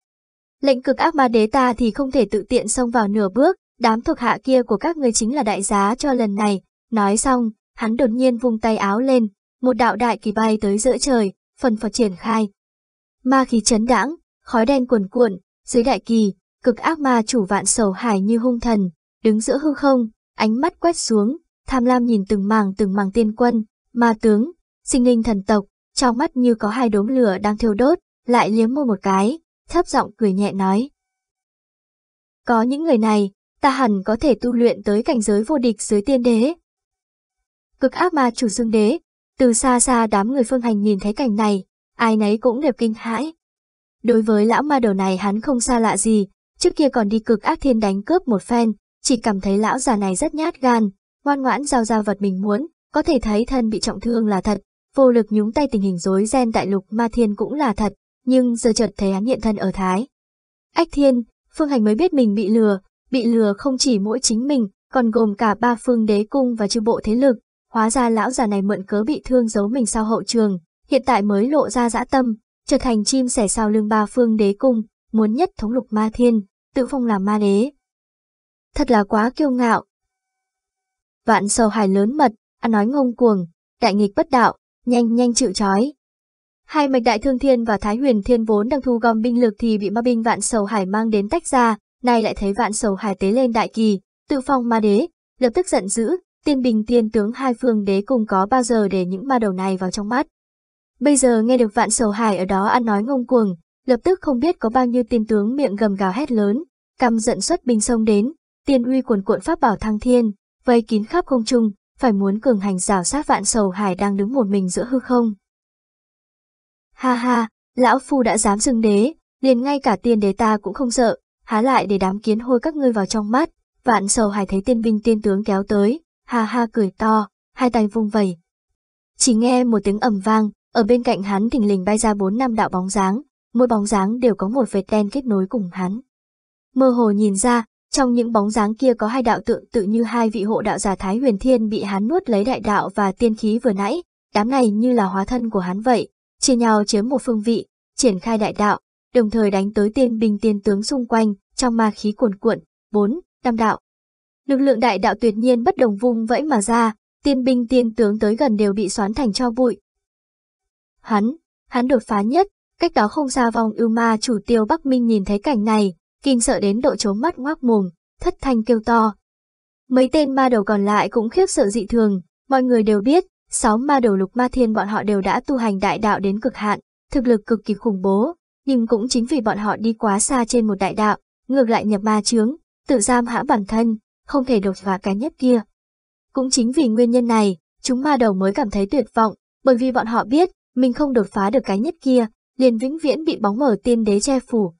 Lệnh cực ác ma đế ta thì không thể tự tiện xông vào nửa bước, đám thuộc hạ kia của các người chính là đại giá cho lần này. Nói xong, hắn đột nhiên vung tay áo lên, một đạo đại kỳ bay tới giữa trời, phần phật triển khai. Ma khí chấn đãng, khói đen cuồn cuộn, dưới đại kỳ, cực ác ma chủ vạn sầu hải như hung thần, đứng giữa hư không, ánh mắt quét xuống, tham lam nhìn từng màng từng màng tiên quân, ma tướng, sinh linh thần tộc, trong mắt như có hai đốm lửa đang thiêu đốt, lại liếm môi một cái, thấp giọng cười nhẹ nói. Có những người này, ta hẳn có thể tu luyện tới cảnh giới vô địch dưới tiên đế. Cực ác ma chủ dương đế, từ xa xa đám người phương hành nhìn thấy cảnh này, ai nấy cũng đẹp kinh hãi. Đối với lão ma đầu này hắn không xa lạ gì, trước kia còn đi cực ác thiên đánh cướp một phen, chỉ cảm thấy lão già này rất nhát gan, ngoan ngoãn giao giao vật mình muốn, có thể thấy thân bị trọng thương là thật, vô lực nhúng tay tình hình rối ren đại lục ma thiên cũng là thật, nhưng giờ chợt thấy hắn hiện thân ở Thái. Ách Thiên, Phương Hành mới biết mình bị lừa, bị lừa không chỉ mỗi chính mình, còn gồm cả ba phương đế cung và chư bộ thế lực, hóa ra lão già này mượn cớ bị thương giấu mình sau hậu trường, hiện tại mới lộ ra dã tâm, trở thành chim sẻ sau lưng ba phương đế cung, muốn nhất thống lục ma thiên, tự phong làm ma đế. Thật là quá kiêu ngạo. Vạn sầu hài lớn mật, ăn nói ngông cuồng, đại nghịch bất đạo, nhanh nhanh chịu trói, Hai mạch đại thương thiên và thái huyền thiên vốn đang thu gom binh lực thì bị ma binh vạn sầu hải mang đến tách ra, nay lại thấy vạn sầu hải tế lên đại kỳ, tự phong ma đế, lập tức giận dữ, tiên bình tiên tướng hai phương đế cùng có bao giờ để những ma đầu này vào trong mắt. Bây giờ nghe được vạn sầu hải ở đó ăn nói ngông cuồng, lập tức không biết có bao nhiêu tiên tướng miệng gầm gào hét lớn, căm giận xuất binh sông đến, tiên uy cuồn cuộn pháp bảo thăng thiên, vây kín khắp không trung, phải muốn cường hành rào sát vạn sầu hải đang đứng một mình giữa hư không. Ha ha, lão phu đã dám dừng đế, liền ngay cả tiên đế ta cũng không sợ, há lại để đám kiến hôi các ngươi vào trong mắt. Vạn sầu hải thấy tiên binh tiên tướng kéo tới, ha ha cười to, hai tay vung vẩy. Chỉ nghe một tiếng ầm vang, ở bên cạnh hắn thình lình bay ra bốn năm đạo bóng dáng, mỗi bóng dáng đều có một vệt đen kết nối cùng hắn. Mơ hồ nhìn ra, trong những bóng dáng kia có hai đạo tượng tự như hai vị hộ đạo giả Thái Huyền Thiên bị hắn nuốt lấy đại đạo và tiên khí vừa nãy, đám này như là hóa thân của hắn vậy, chia nhau chiếm một phương vị, triển khai đại đạo, đồng thời đánh tới tiên binh tiên tướng xung quanh, trong ma khí cuồn cuộn, bốn, tam đạo. Lực lượng đại đạo tuyệt nhiên bất đồng vung vẫy mà ra, tiên binh tiên tướng tới gần đều bị xoán thành cho bụi. Hắn, hắn đột phá nhất, cách đó không xa vòng ưu ma chủ tiêu Bắc Minh nhìn thấy cảnh này, kinh sợ đến độ trốn mắt ngoác mồm, thất thanh kêu to. Mấy tên ma đầu còn lại cũng khiếp sợ dị thường, mọi người đều biết, Sáu ma đầu lục ma thiên bọn họ đều đã tu hành đại đạo đến cực hạn, thực lực cực kỳ khủng bố, nhưng cũng chính vì bọn họ đi quá xa trên một đại đạo, ngược lại nhập ma chướng, tự giam hãm bản thân, không thể đột phá cái nhất kia. Cũng chính vì nguyên nhân này, chúng ma đầu mới cảm thấy tuyệt vọng, bởi vì bọn họ biết, mình không đột phá được cái nhất kia, liền vĩnh viễn bị bóng mở tiên đế che phủ.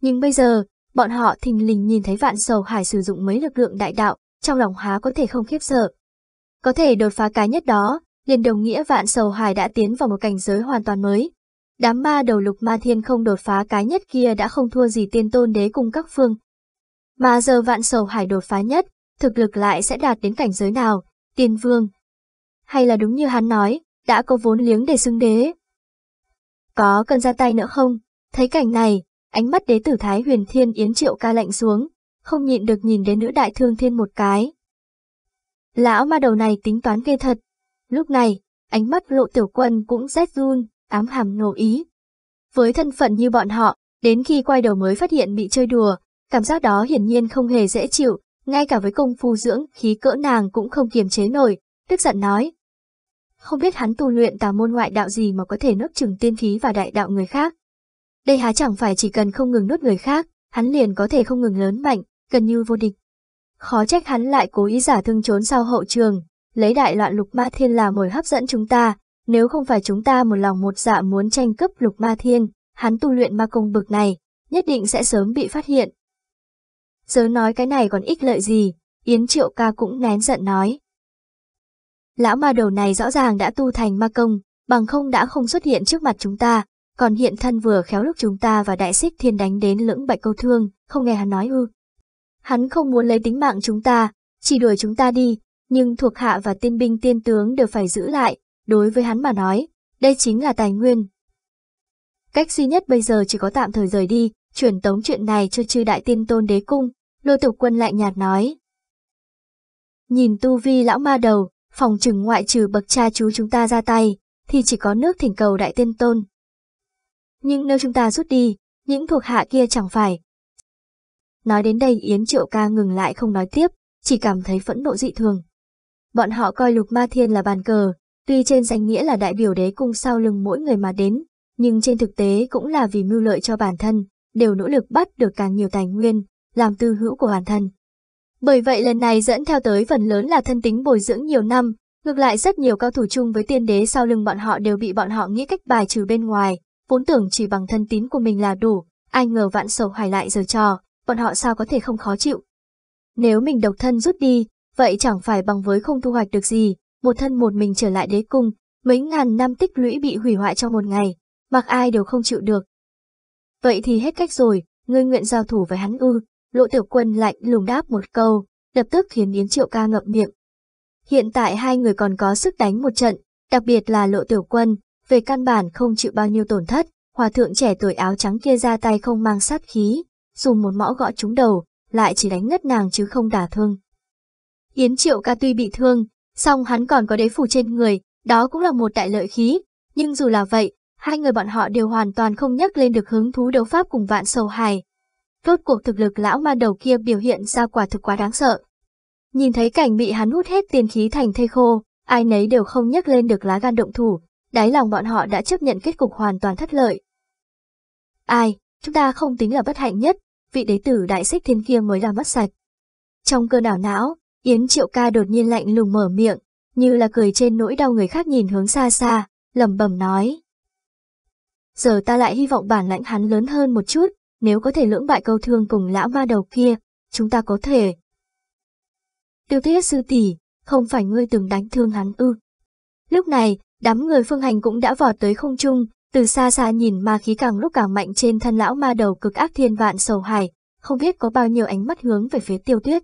Nhưng bây giờ, bọn họ thình lình nhìn thấy vạn sầu hải sử dụng mấy lực lượng đại đạo, trong lòng há có thể không khiếp sợ. Có thể đột phá cái nhất đó, liền đồng nghĩa vạn sầu hải đã tiến vào một cảnh giới hoàn toàn mới. Đám ma đầu lục ma thiên không đột phá cái nhất kia đã không thua gì tiên tôn đế cùng các phương. Mà giờ vạn sầu hải đột phá nhất, thực lực lại sẽ đạt đến cảnh giới nào, tiên vương. Hay là đúng như hắn nói, đã có vốn liếng để xưng đế. Có cần ra tay nữa không? Thấy cảnh này, ánh mắt đế tử Thái Huyền Thiên Yến Triệu ca lạnh xuống, không nhịn được nhìn đến nữ đại thương thiên một cái. Lão ma đầu này tính toán ghê thật. Lúc này, ánh mắt lộ tiểu quân cũng rét run, ám hàm nổ ý. Với thân phận như bọn họ, đến khi quay đầu mới phát hiện bị chơi đùa, cảm giác đó hiển nhiên không hề dễ chịu, ngay cả với công phu dưỡng khí cỡ nàng cũng không kiềm chế nổi, tức giận nói. Không biết hắn tu luyện tà môn ngoại đạo gì mà có thể nuốt chừng tiên khí và đại đạo người khác. Đây há chẳng phải chỉ cần không ngừng nuốt người khác, hắn liền có thể không ngừng lớn mạnh, gần như vô địch. Khó trách hắn lại cố ý giả thương trốn sau hậu trường, lấy đại loạn lục ma thiên là mồi hấp dẫn chúng ta, nếu không phải chúng ta một lòng một dạ muốn tranh cướp lục ma thiên, hắn tu luyện ma công bực này, nhất định sẽ sớm bị phát hiện. Giờ nói cái này còn ích lợi gì, Yến Triệu ca cũng nén giận nói. Lão ma đầu này rõ ràng đã tu thành ma công, bằng không đã không xuất hiện trước mặt chúng ta, còn hiện thân vừa khéo lúc chúng ta và đại xích thiên đánh đến lưỡng bạch câu thương, không nghe hắn nói ư. Hắn không muốn lấy tính mạng chúng ta, chỉ đuổi chúng ta đi, nhưng thuộc hạ và tiên binh tiên tướng đều phải giữ lại, đối với hắn mà nói, đây chính là tài nguyên. Cách duy nhất bây giờ chỉ có tạm thời rời đi, chuyển tống chuyện này cho chư đại tiên tôn đế cung, lôi tục quân lại nhạt nói. Nhìn tu vi lão ma đầu, phòng trừng ngoại trừ bậc cha chú chúng ta ra tay, thì chỉ có nước thỉnh cầu đại tiên tôn. Nhưng nếu chúng ta rút đi, những thuộc hạ kia chẳng phải Nói đến đây Yến Triệu Ca ngừng lại không nói tiếp, chỉ cảm thấy phẫn nộ dị thường. Bọn họ coi Lục Ma Thiên là bàn cờ, tuy trên danh nghĩa là đại biểu đế cung sau lưng mỗi người mà đến, nhưng trên thực tế cũng là vì mưu lợi cho bản thân, đều nỗ lực bắt được càng nhiều tài nguyên, làm tư hữu của bản thân. Bởi vậy lần này dẫn theo tới phần lớn là thân tính bồi dưỡng nhiều năm, ngược lại rất nhiều cao thủ chung với tiên đế sau lưng bọn họ đều bị bọn họ nghĩ cách bài trừ bên ngoài, vốn tưởng chỉ bằng thân tín của mình là đủ, ai ngờ vạn sầu hoài lại giờ trò, bọn họ sao có thể không khó chịu. Nếu mình độc thân rút đi, vậy chẳng phải bằng với không thu hoạch được gì, một thân một mình trở lại đế cung, mấy ngàn năm tích lũy bị hủy hoại trong một ngày, mặc ai đều không chịu được. Vậy thì hết cách rồi, ngươi nguyện giao thủ với hắn ư, lộ tiểu quân lạnh lùng đáp một câu, lập tức khiến Yến Triệu ca ngậm miệng. Hiện tại hai người còn có sức đánh một trận, đặc biệt là lộ tiểu quân, về căn bản không chịu bao nhiêu tổn thất, hòa thượng trẻ tuổi áo trắng kia ra tay không mang sát khí, dùng một mõ gõ trúng đầu, lại chỉ đánh ngất nàng chứ không đả thương. Yến Triệu ca tuy bị thương, song hắn còn có đế phủ trên người, đó cũng là một đại lợi khí, nhưng dù là vậy, hai người bọn họ đều hoàn toàn không nhắc lên được hứng thú đấu pháp cùng vạn sầu hài. Rốt cuộc thực lực lão ma đầu kia biểu hiện ra quả thực quá đáng sợ. Nhìn thấy cảnh bị hắn hút hết tiền khí thành thây khô, ai nấy đều không nhắc lên được lá gan động thủ, đáy lòng bọn họ đã chấp nhận kết cục hoàn toàn thất lợi. Ai, chúng ta không tính là bất hạnh nhất, vị đế tử đại xích thiên kia mới là mất sạch. Trong cơn đảo não, Yến Triệu Ca đột nhiên lạnh lùng mở miệng, như là cười trên nỗi đau người khác nhìn hướng xa xa, lẩm bẩm nói. Giờ ta lại hy vọng bản lãnh hắn lớn hơn một chút, nếu có thể lưỡng bại câu thương cùng lão ma đầu kia, chúng ta có thể. Tiêu tuyết sư tỷ, không phải ngươi từng đánh thương hắn ư. Lúc này, đám người phương hành cũng đã vọt tới không trung, từ xa xa nhìn ma khí càng lúc càng mạnh trên thân lão ma đầu cực ác thiên vạn sầu hải, không biết có bao nhiêu ánh mắt hướng về phía tiêu tuyết.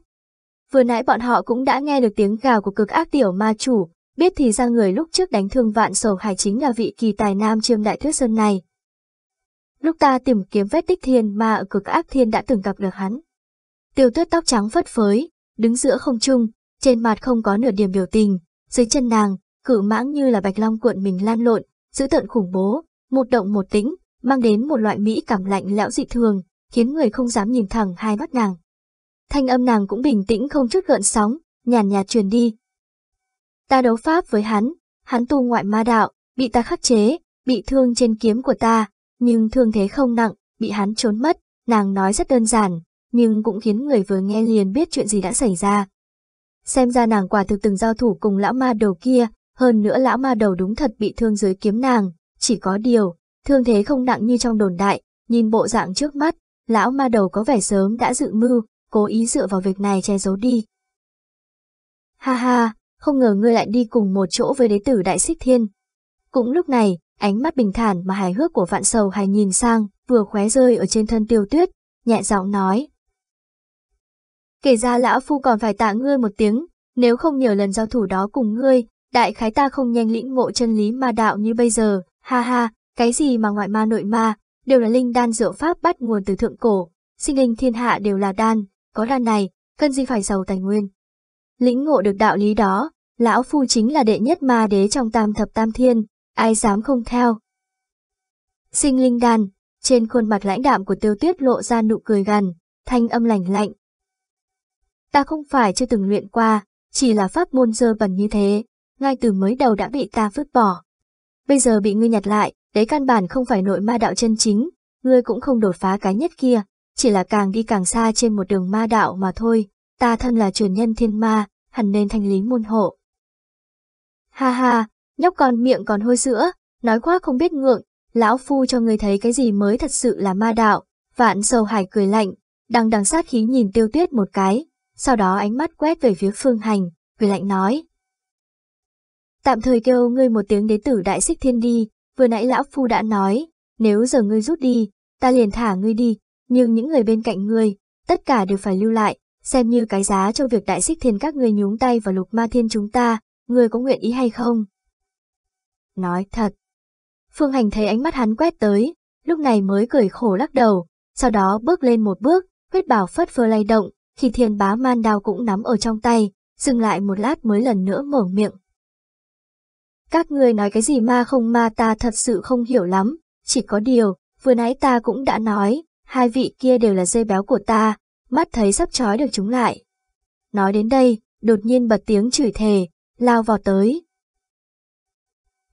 Vừa nãy bọn họ cũng đã nghe được tiếng gào của cực ác tiểu ma chủ, biết thì ra người lúc trước đánh thương vạn sầu hải chính là vị kỳ tài nam chiêm đại thuyết sơn này. Lúc ta tìm kiếm vết tích thiên ma ở cực ác thiên đã từng gặp được hắn. Tiêu tuyết tóc trắng phất phới, đứng giữa không trung, trên mặt không có nửa điểm biểu tình, dưới chân nàng, cử mãng như là bạch long cuộn mình lan lộn, dữ tợn khủng bố, một động một tính mang đến một loại mỹ cảm lạnh lẽo dị thường, khiến người không dám nhìn thẳng hai mắt nàng. Thanh âm nàng cũng bình tĩnh không chút gợn sóng, nhàn nhạt truyền đi. Ta đấu pháp với hắn, hắn tu ngoại ma đạo, bị ta khắc chế, bị thương trên kiếm của ta, nhưng thương thế không nặng, bị hắn trốn mất, nàng nói rất đơn giản, nhưng cũng khiến người vừa nghe liền biết chuyện gì đã xảy ra. Xem ra nàng quả thực từng giao thủ cùng lão ma đầu kia, hơn nữa lão ma đầu đúng thật bị thương dưới kiếm nàng, chỉ có điều, thương thế không nặng như trong đồn đại, nhìn bộ dạng trước mắt, lão ma đầu có vẻ sớm đã dự mưu, cố ý dựa vào việc này che giấu đi. Ha ha, không ngờ ngươi lại đi cùng một chỗ với đế tử đại xích thiên. Cũng lúc này, ánh mắt bình thản mà hài hước của vạn sầu hài nhìn sang, vừa khóe rơi ở trên thân tiêu tuyết, nhẹ giọng nói. Kể ra lão phu còn phải tạ ngươi một tiếng, nếu không nhiều lần giao thủ đó cùng ngươi, đại khái ta không nhanh lĩnh ngộ chân lý ma đạo như bây giờ, Ha ha, cái gì mà ngoại ma nội ma, đều là linh đan diệu pháp bắt nguồn từ thượng cổ, sinh linh thiên hạ đều là đan, có đan này, cần gì phải giàu tài nguyên. Lĩnh ngộ được đạo lý đó, lão phu chính là đệ nhất ma đế trong tam thập tam thiên, ai dám không theo. Sinh linh đan, trên khuôn mặt lãnh đạm của tiêu tuyết lộ ra nụ cười gằn, thanh âm lành lạnh. Ta không phải chưa từng luyện qua, chỉ là pháp môn dơ bẩn như thế, ngay từ mới đầu đã bị ta vứt bỏ, bây giờ bị ngươi nhặt lại, đấy căn bản không phải nội ma đạo chân chính, ngươi cũng không đột phá cái nhất kia, chỉ là càng đi càng xa trên một đường ma đạo mà thôi, ta thân là truyền nhân thiên ma, hẳn nên thanh lý môn hộ. Ha ha, nhóc con miệng còn hôi sữa, nói quá không biết ngượng, lão phu cho ngươi thấy cái gì mới thật sự là ma đạo, vạn sầu hải cười lạnh, đằng đằng sát khí nhìn tiêu tuyết một cái, sau đó ánh mắt quét về phía phương hành, cười lạnh nói, Tạm thời kêu ngươi một tiếng đế tử đại xích thiên đi, vừa nãy lão phu đã nói, nếu giờ ngươi rút đi, ta liền thả ngươi đi, nhưng những người bên cạnh ngươi, tất cả đều phải lưu lại, xem như cái giá cho việc đại xích thiên các ngươi nhúng tay vào lục ma thiên chúng ta, ngươi có nguyện ý hay không? Nói thật. Phương Hành thấy ánh mắt hắn quét tới, lúc này mới cười khổ lắc đầu, sau đó bước lên một bước, huyết bảo phất phơ lay động, khi thiên bá man đao cũng nắm ở trong tay, dừng lại một lát mới lần nữa mở miệng. Các người nói cái gì ma không ma ta thật sự không hiểu lắm, chỉ có điều, vừa nãy ta cũng đã nói, hai vị kia đều là dây béo của ta, mắt thấy sắp trói được chúng lại. Nói đến đây, đột nhiên bật tiếng chửi thề, lao vào tới.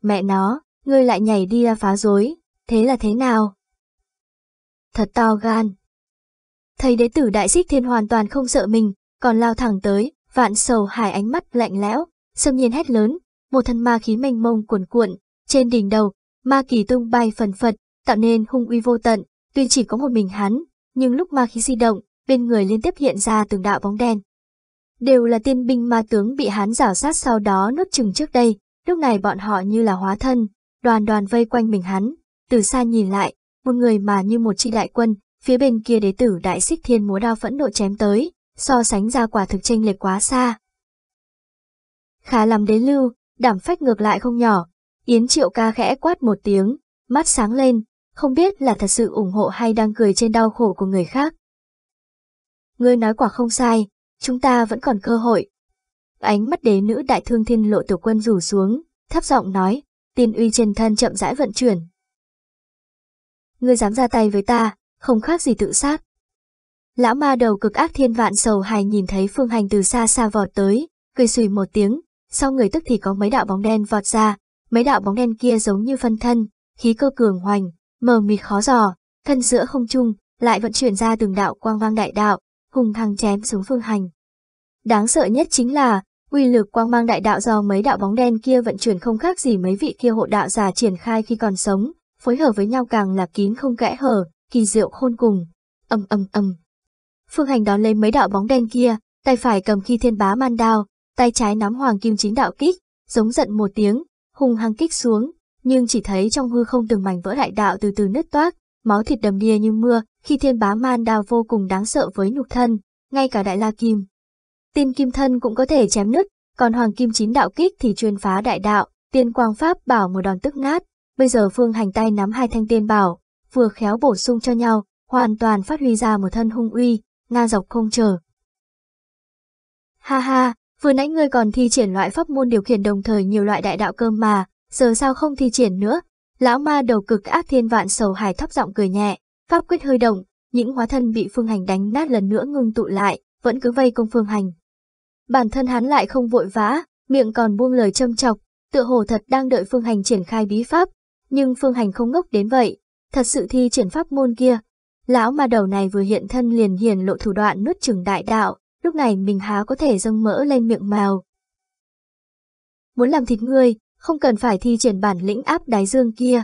Mẹ nó, ngươi lại nhảy đi ra phá rối, thế là thế nào? Thật to gan. thầy đế tử đại xích thiên hoàn toàn không sợ mình, còn lao thẳng tới, vạn sầu hải ánh mắt lạnh lẽo, xâm nhiên hét lớn, một thân ma khí mênh mông cuồn cuộn, trên đỉnh đầu, ma kỳ tung bay phần phật, tạo nên hung uy vô tận, tuy chỉ có một mình hắn, nhưng lúc ma khí di động, bên người liên tiếp hiện ra từng đạo bóng đen. Đều là tiên binh ma tướng bị hắn giả sát sau đó nốt chừng trước đây, lúc này bọn họ như là hóa thân, đoàn đoàn vây quanh mình hắn, từ xa nhìn lại, một người mà như một chi đại quân, phía bên kia đế tử đại xích thiên múa đao phẫn nộ chém tới, so sánh ra quả thực chênh lệch quá xa. Khá làm đế lưu, đảm phách ngược lại không nhỏ. Yến triệu ca khẽ quát một tiếng, mắt sáng lên, không biết là thật sự ủng hộ hay đang cười trên đau khổ của người khác. Ngươi nói quả không sai, chúng ta vẫn còn cơ hội. Ánh mắt đế nữ đại thương thiên lộ tiểu quân rủ xuống, thấp giọng nói, tiên uy trên thân chậm rãi vận chuyển. Ngươi dám ra tay với ta, không khác gì tự sát. Lão ma đầu cực ác thiên vạn sầu hài nhìn thấy phương hành từ xa xa vọt tới, cười sùi một tiếng, sau người tức thì có mấy đạo bóng đen vọt ra, mấy đạo bóng đen kia giống như phân thân, khí cơ cường hoành, mờ mịt khó dò, thân giữa không trung, lại vận chuyển ra từng đạo quang vang đại đạo, hùng hăng chém xuống phương hành. Đáng sợ nhất chính là, uy lực quang mang đại đạo do mấy đạo bóng đen kia vận chuyển không khác gì mấy vị kia hộ đạo già triển khai khi còn sống, phối hợp với nhau càng là kín không kẽ hở, kỳ diệu khôn cùng. Âm âm âm. Phương hành đón lấy mấy đạo bóng đen kia, tay phải cầm khi thiên bá man đao, tay trái nắm hoàng kim chính đạo kích, giống giận một tiếng, hùng hăng kích xuống, nhưng chỉ thấy trong hư không từng mảnh vỡ đại đạo từ từ nứt toác, máu thịt đầm đìa như mưa, khi thiên bá man đào vô cùng đáng sợ với nhục thân, ngay cả đại la kim. Tiên kim thân cũng có thể chém nứt, còn hoàng kim chín đạo kích thì truyền phá đại đạo, tiên quang pháp bảo một đòn tức nát, bây giờ phương hành tay nắm hai thanh tiên bảo, vừa khéo bổ sung cho nhau, hoàn toàn phát huy ra một thân hung uy, ngang dọc không chờ. Ha ha, Vừa nãy ngươi còn thi triển loại pháp môn điều khiển đồng thời nhiều loại đại đạo cơ mà, giờ sao không thi triển nữa? Lão ma đầu cực ác thiên vạn sầu hài thấp giọng cười nhẹ, pháp quyết hơi động, những hóa thân bị phương hành đánh nát lần nữa ngưng tụ lại, vẫn cứ vây công phương hành. Bản thân hắn lại không vội vã, miệng còn buông lời châm chọc, tựa hồ thật đang đợi phương hành triển khai bí pháp, nhưng phương hành không ngốc đến vậy, thật sự thi triển pháp môn kia. Lão ma đầu này vừa hiện thân liền hiển lộ thủ đoạn nuốt chừng đại đạo, lúc này mình há có thể dâng mỡ lên miệng mào. Muốn làm thịt ngươi, không cần phải thi triển bản lĩnh áp đái dương kia.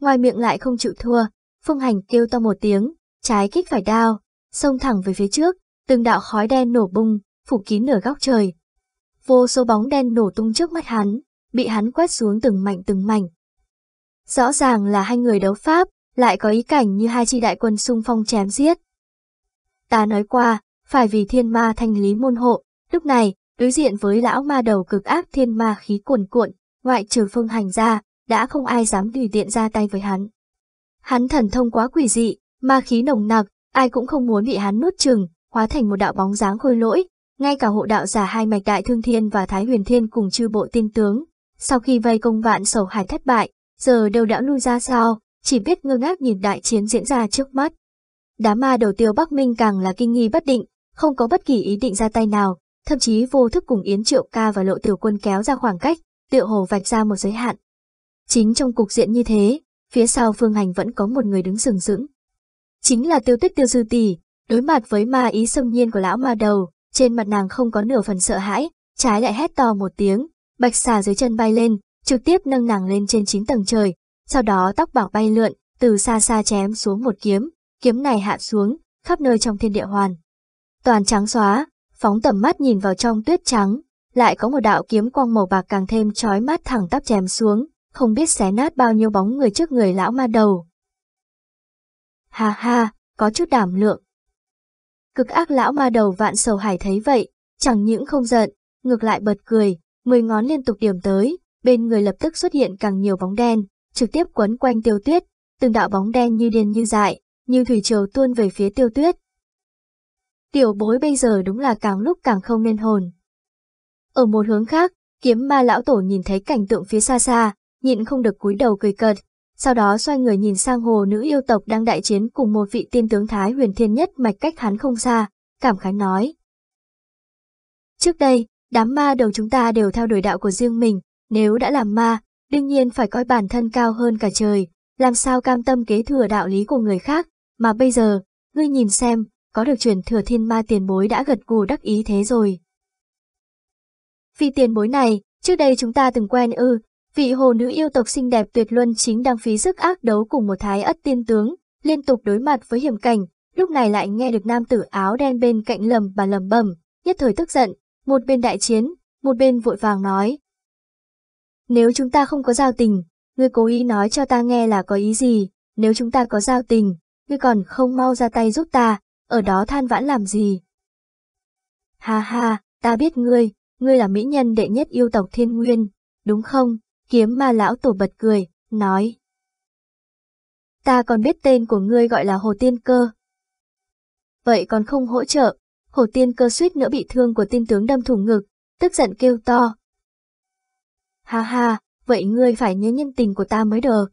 Ngoài miệng lại không chịu thua, phương hành kêu to một tiếng, trái kích phải đao, xông thẳng về phía trước, từng đạo khói đen nổ bung, phủ kín nửa góc trời. Vô số bóng đen nổ tung trước mắt hắn, bị hắn quét xuống từng mảnh từng mảnh. Rõ ràng là hai người đấu pháp, lại có ý cảnh như hai chi đại quân xung phong chém giết. Ta nói qua, phải vì thiên ma thanh lý môn hộ. Lúc này, đối diện với lão ma đầu cực ác thiên ma khí cuồn cuộn, ngoại trừ phương hành ra, đã không ai dám tùy tiện ra tay với hắn. Hắn thần thông quá quỷ dị, ma khí nồng nặc, ai cũng không muốn bị hắn nuốt chừng, hóa thành một đạo bóng dáng khôi lỗi, ngay cả hộ đạo giả hai mạch đại thương thiên và thái huyền thiên cùng chư bộ tiên tướng. Sau khi vây công vạn sầu hải thất bại, giờ đều đã lui ra sao, chỉ biết ngơ ngác nhìn đại chiến diễn ra trước mắt. Đám ma đầu tiêu Bắc Minh càng là kinh nghi bất định, không có bất kỳ ý định ra tay nào, thậm chí vô thức cùng Yến Triệu Ca và Lộ Tiểu Quân kéo ra khoảng cách, tựa hồ vạch ra một giới hạn. Chính trong cục diện như thế, phía sau Phương Hành vẫn có một người đứng sừng sững. Chính là Tiêu Tuyết Tiêu Sư Tỷ, đối mặt với ma ý xâm nhiên của lão ma đầu, trên mặt nàng không có nửa phần sợ hãi, trái lại hét to một tiếng, bạch xà dưới chân bay lên, trực tiếp nâng nàng lên trên chín tầng trời, sau đó tóc bạc bay lượn, từ xa xa chém xuống một kiếm, kiếm này hạ xuống, khắp nơi trong thiên địa hoàn, toàn trắng xóa, phóng tầm mắt nhìn vào trong tuyết trắng, lại có một đạo kiếm quang màu bạc càng thêm chói mắt thẳng tắp chèm xuống, không biết xé nát bao nhiêu bóng người trước người lão ma đầu. Ha ha, có chút đảm lượng. Cực ác lão ma đầu vạn sầu hải thấy vậy, chẳng những không giận, ngược lại bật cười, mười ngón liên tục điểm tới, bên người lập tức xuất hiện càng nhiều bóng đen, trực tiếp quấn quanh tiêu tuyết, từng đạo bóng đen như điên như dại, như thủy triều tuôn về phía tiêu tuyết, tiểu bối bây giờ đúng là càng lúc càng không nên hồn. Ở một hướng khác, kiếm ma lão tổ nhìn thấy cảnh tượng phía xa xa, nhịn không được cúi đầu cười cợt, sau đó xoay người nhìn sang hồ nữ yêu tộc đang đại chiến cùng một vị tiên tướng Thái huyền thiên nhất mạch cách hắn không xa, cảm khái nói. Trước đây, đám ma đầu chúng ta đều theo đuổi đạo của riêng mình, nếu đã làm ma, đương nhiên phải coi bản thân cao hơn cả trời, làm sao cam tâm kế thừa đạo lý của người khác, mà bây giờ, ngươi nhìn xem, có được truyền thừa thiên ma tiền bối đã gật gù đắc ý thế rồi. Vì tiền bối này, trước đây chúng ta từng quen ư, vị hồ nữ yêu tộc xinh đẹp tuyệt luân chính đang phí sức ác đấu cùng một thái ất tiên tướng, liên tục đối mặt với hiểm cảnh, lúc này lại nghe được nam tử áo đen bên cạnh lầm bà lầm bầm, nhất thời tức giận, một bên đại chiến, một bên vội vàng nói. Nếu chúng ta không có giao tình, ngươi cố ý nói cho ta nghe là có ý gì, nếu chúng ta có giao tình, ngươi còn không mau ra tay giúp ta, ở đó than vãn làm gì? Ha ha, ta biết ngươi, ngươi là mỹ nhân đệ nhất yêu tộc thiên nguyên, đúng không? Kiếm ma lão tổ bật cười, nói. Ta còn biết tên của ngươi gọi là Hồ Tiên Cơ. Vậy còn không hỗ trợ, Hồ Tiên Cơ suýt nữa bị thương của tiên tướng đâm thủng ngực, tức giận kêu to. Ha ha, vậy ngươi phải nhớ nhân tình của ta mới được.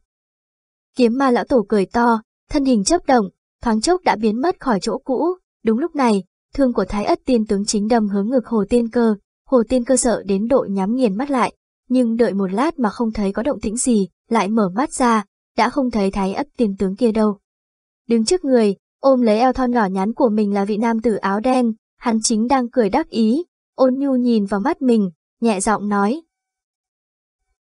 Kiếm ma lão tổ cười to, thân hình chấp động, thoáng chốc đã biến mất khỏi chỗ cũ. Đúng lúc này, thương của Thái Ất Tiên tướng chính đâm hướng ngực Hồ Tiên Cơ, Hồ Tiên Cơ sợ đến độ nhắm nghiền mắt lại, nhưng đợi một lát mà không thấy có động tĩnh gì, lại mở mắt ra, đã không thấy Thái Ất Tiên tướng kia đâu. Đứng trước người, ôm lấy eo thon nhỏ nhắn của mình là vị nam tử áo đen, hắn chính đang cười đắc ý, ôn nhu nhìn vào mắt mình, nhẹ giọng nói.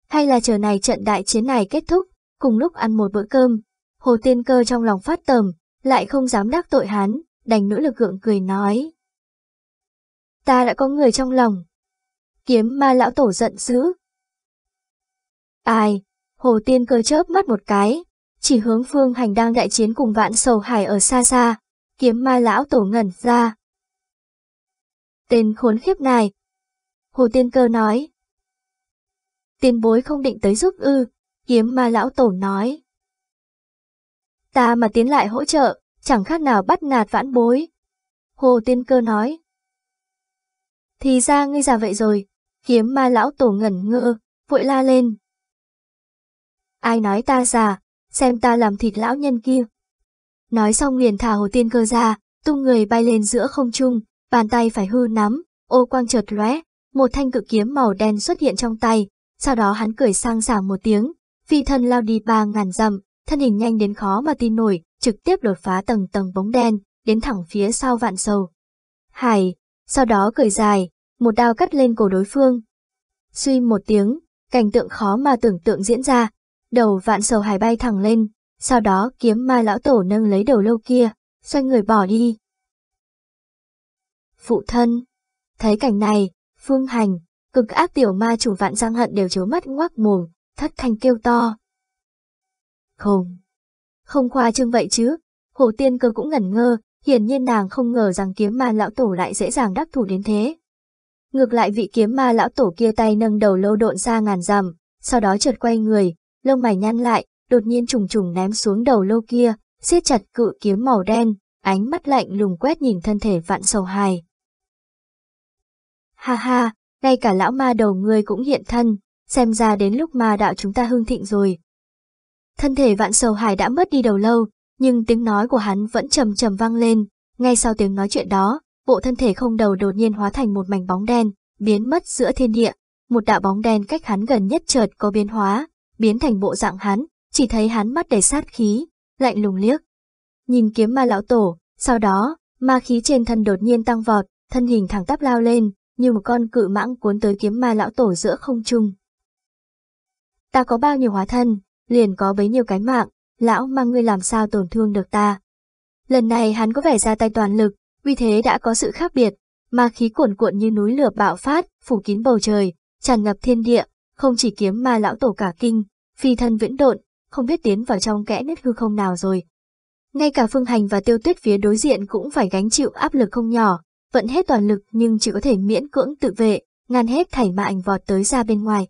Hay là chờ này trận đại chiến này kết thúc, cùng lúc ăn một bữa cơm, Hồ Tiên Cơ trong lòng phát tầm, lại không dám đắc tội hắn, đành nỗ lực gượng cười nói. Ta đã có người trong lòng. Kiếm ma lão tổ giận dữ. Ai? Hồ Tiên cơ chớp mắt một cái, chỉ hướng phương hành đang đại chiến cùng vạn sầu hải ở xa xa, kiếm ma lão tổ ngẩn ra. Tên khốn khiếp này. Hồ Tiên cơ nói. Tiên bối không định tới giúp ư, kiếm ma lão tổ nói. Ta mà tiến lại hỗ trợ, chẳng khác nào bắt nạt vãn bối. Hồ Tiên Cơ nói. Thì ra ngươi già vậy rồi, kiếm ma lão tổ ngẩn ngơ, vội la lên. Ai nói ta già, xem ta làm thịt lão nhân kia. Nói xong liền thả Hồ Tiên Cơ ra, tung người bay lên giữa không trung, bàn tay phải hư nắm, ô quang chợt lóe, một thanh cự kiếm màu đen xuất hiện trong tay, sau đó hắn cười sang sảng một tiếng, phi thân lao đi ba ngàn dặm thân hình nhanh đến khó mà tin nổi, trực tiếp đột phá tầng tầng bóng đen, đến thẳng phía sau vạn sầu. Hải, sau đó cười dài, một đao cắt lên cổ đối phương. Suy một tiếng, cảnh tượng khó mà tưởng tượng diễn ra, đầu vạn sầu hải bay thẳng lên, sau đó kiếm ma lão tổ nâng lấy đầu lâu kia, xoay người bỏ đi. Phụ thân, thấy cảnh này, phương hành, cực ác tiểu ma chủ vạn giang hận đều chố mắt ngoác mồm, thất thanh kêu to. Không. Không khoa trương vậy chứ. Hồ Tiên Cơ cũng ngẩn ngơ, hiển nhiên nàng không ngờ rằng kiếm ma lão tổ lại dễ dàng đắc thủ đến thế. Ngược lại vị kiếm ma lão tổ kia tay nâng đầu lâu độn ra ngàn dặm, sau đó chợt quay người, lông mày nhăn lại, đột nhiên trùng trùng ném xuống đầu lâu kia, siết chặt cự kiếm màu đen, ánh mắt lạnh lùng quét nhìn thân thể vạn sầu hài. Ha ha, ngay cả lão ma đầu ngươi cũng hiện thân, xem ra đến lúc ma đạo chúng ta hưng thịnh rồi, Thân thể vạn sầu hải đã mất đi đầu lâu, nhưng tiếng nói của hắn vẫn trầm trầm vang lên. Ngay sau tiếng nói chuyện đó, bộ thân thể không đầu đột nhiên hóa thành một mảnh bóng đen, biến mất giữa thiên địa. Một đạo bóng đen cách hắn gần nhất chợt có biến hóa, biến thành bộ dạng hắn, chỉ thấy hắn mắt đầy sát khí, lạnh lùng liếc. Nhìn kiếm ma lão tổ, sau đó, ma khí trên thân đột nhiên tăng vọt, thân hình thẳng tắp lao lên, như một con cự mãng cuốn tới kiếm ma lão tổ giữa không trung. Ta có bao nhiêu hóa thân, liền có bấy nhiêu cái mạng, lão mang ngươi làm sao tổn thương được ta. Lần này hắn có vẻ ra tay toàn lực, vì thế đã có sự khác biệt, ma khí cuồn cuộn như núi lửa bạo phát, phủ kín bầu trời, tràn ngập thiên địa, không chỉ kiếm ma lão tổ cả kinh, phi thân viễn độn, không biết tiến vào trong kẽ nứt hư không nào rồi. Ngay cả phương hành và tiêu tuyết phía đối diện cũng phải gánh chịu áp lực không nhỏ, vẫn hết toàn lực nhưng chỉ có thể miễn cưỡng tự vệ, ngăn hết thảy mà ảnh vọt tới ra bên ngoài.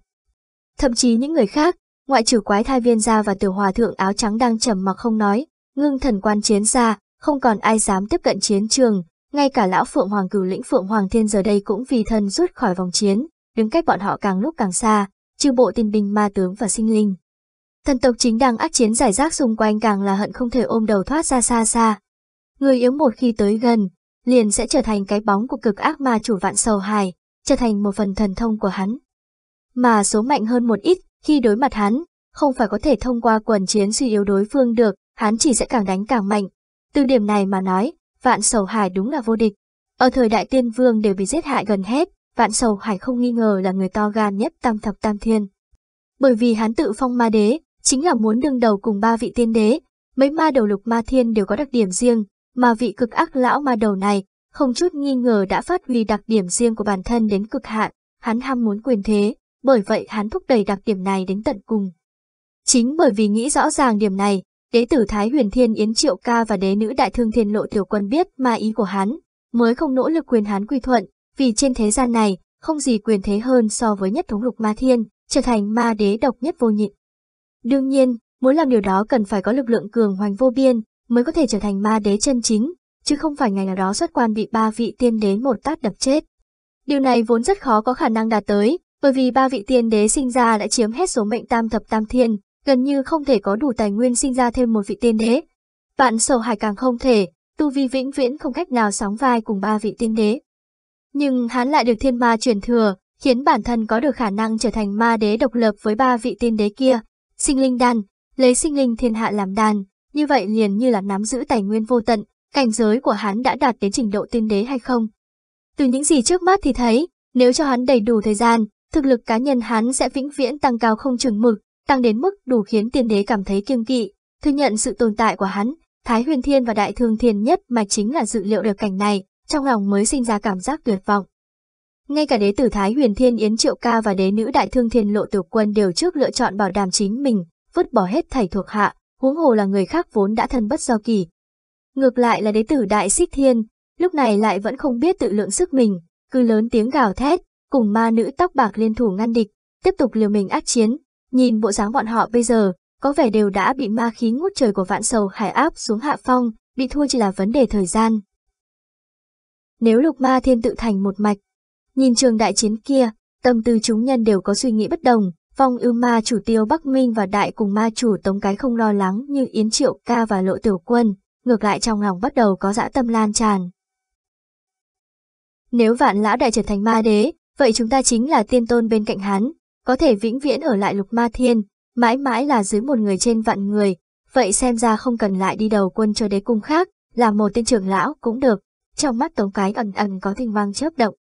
Thậm chí những người khác, Ngoại trừ quái thai viên gia và tiểu hòa thượng áo trắng đang trầm mặc không nói, ngưng thần quan chiến ra, không còn ai dám tiếp cận chiến trường, ngay cả lão phượng hoàng cửu lĩnh phượng hoàng thiên giờ đây cũng vì thân rút khỏi vòng chiến, đứng cách bọn họ càng lúc càng xa, trừ bộ tinh binh ma tướng và sinh linh. Thần tộc chính đang ác chiến giải rác xung quanh càng là hận không thể ôm đầu thoát ra xa xa. Người yếu một khi tới gần, liền sẽ trở thành cái bóng của cực ác ma chủ vạn sầu hài, trở thành một phần thần thông của hắn. Mà số mạnh hơn một ít khi đối mặt hắn, không phải có thể thông qua quần chiến suy yếu đối phương được, hắn chỉ sẽ càng đánh càng mạnh. Từ điểm này mà nói, vạn sầu hải đúng là vô địch. Ở thời đại tiên vương đều bị giết hại gần hết, vạn sầu hải không nghi ngờ là người to gan nhất tam thập tam thiên. Bởi vì hắn tự phong ma đế, chính là muốn đương đầu cùng ba vị tiên đế, mấy ma đầu lục ma thiên đều có đặc điểm riêng, mà vị cực ác lão ma đầu này, không chút nghi ngờ đã phát huy đặc điểm riêng của bản thân đến cực hạn, hắn ham muốn quyền thế, bởi vậy hắn thúc đẩy đặc điểm này đến tận cùng. Chính bởi vì nghĩ rõ ràng điểm này, đế tử Thái Huyền Thiên Yến Triệu Ca và đế nữ Đại Thương Thiên Lộ Tiểu Quân biết ma ý của hắn, mới không nỗ lực quyền hắn quy thuận, vì trên thế gian này, không gì quyền thế hơn so với nhất thống lục ma thiên, trở thành ma đế độc nhất vô nhị. Đương nhiên, muốn làm điều đó cần phải có lực lượng cường hoành vô biên, mới có thể trở thành ma đế chân chính, chứ không phải ngày nào đó xuất quan bị ba vị tiên đế một tát đập chết. Điều này vốn rất khó có khả năng đạt tới, bởi vì ba vị tiên đế sinh ra đã chiếm hết số mệnh tam thập tam thiên, gần như không thể có đủ tài nguyên sinh ra thêm một vị tiên đế. Bạn sầu hải càng không thể, tu vi vĩnh viễn không cách nào sóng vai cùng ba vị tiên đế. Nhưng hắn lại được thiên ma truyền thừa, khiến bản thân có được khả năng trở thành ma đế độc lập với ba vị tiên đế kia. Sinh linh đàn lấy sinh linh thiên hạ làm đàn như vậy liền như là nắm giữ tài nguyên vô tận, cảnh giới của hắn đã đạt đến trình độ tiên đế hay không. Từ những gì trước mắt thì thấy, nếu cho hắn đầy đủ thời gian, thực lực cá nhân hắn sẽ vĩnh viễn tăng cao không chừng mực, tăng đến mức đủ khiến tiên đế cảm thấy kiêng kỵ, thừa nhận sự tồn tại của hắn. Thái Huyền Thiên và Đại Thương Thiên nhất mà chính là dự liệu được cảnh này, trong lòng mới sinh ra cảm giác tuyệt vọng. Ngay cả đế tử Thái Huyền Thiên Yến Triệu Ca và đế nữ Đại Thương Thiên Lộ Tử Quân đều trước lựa chọn bảo đảm chính mình, vứt bỏ hết thảy thuộc hạ, huống hồ là người khác vốn đã thân bất do kỳ. Ngược lại là đế tử Đại Xích Thiên, lúc này lại vẫn không biết tự lượng sức mình, cứ lớn tiếng gào thét, cùng ma nữ tóc bạc liên thủ ngăn địch, tiếp tục liều mình ác chiến, nhìn bộ dáng bọn họ bây giờ, có vẻ đều đã bị ma khí ngút trời của vạn sầu hải áp xuống hạ phong, bị thua chỉ là vấn đề thời gian. Nếu lục ma thiên tự thành một mạch, nhìn trường đại chiến kia, tâm tư chúng nhân đều có suy nghĩ bất đồng, phong ưu ma chủ tiêu Bắc Minh và đại cùng ma chủ tống cái không lo lắng như Yến Triệu Ca và Lộ Tiểu Quân, ngược lại trong lòng bắt đầu có dã tâm lan tràn. Nếu vạn lão đại trở thành ma đế, Vậy chúng ta chính là tiên tôn bên cạnh hắn, có thể vĩnh viễn ở lại lục ma thiên, mãi mãi là dưới một người trên vạn người, vậy xem ra không cần lại đi đầu quân cho đế cung khác, là một tên trưởng lão cũng được, trong mắt tống cái ẩn ẩn có tình mang chớp động.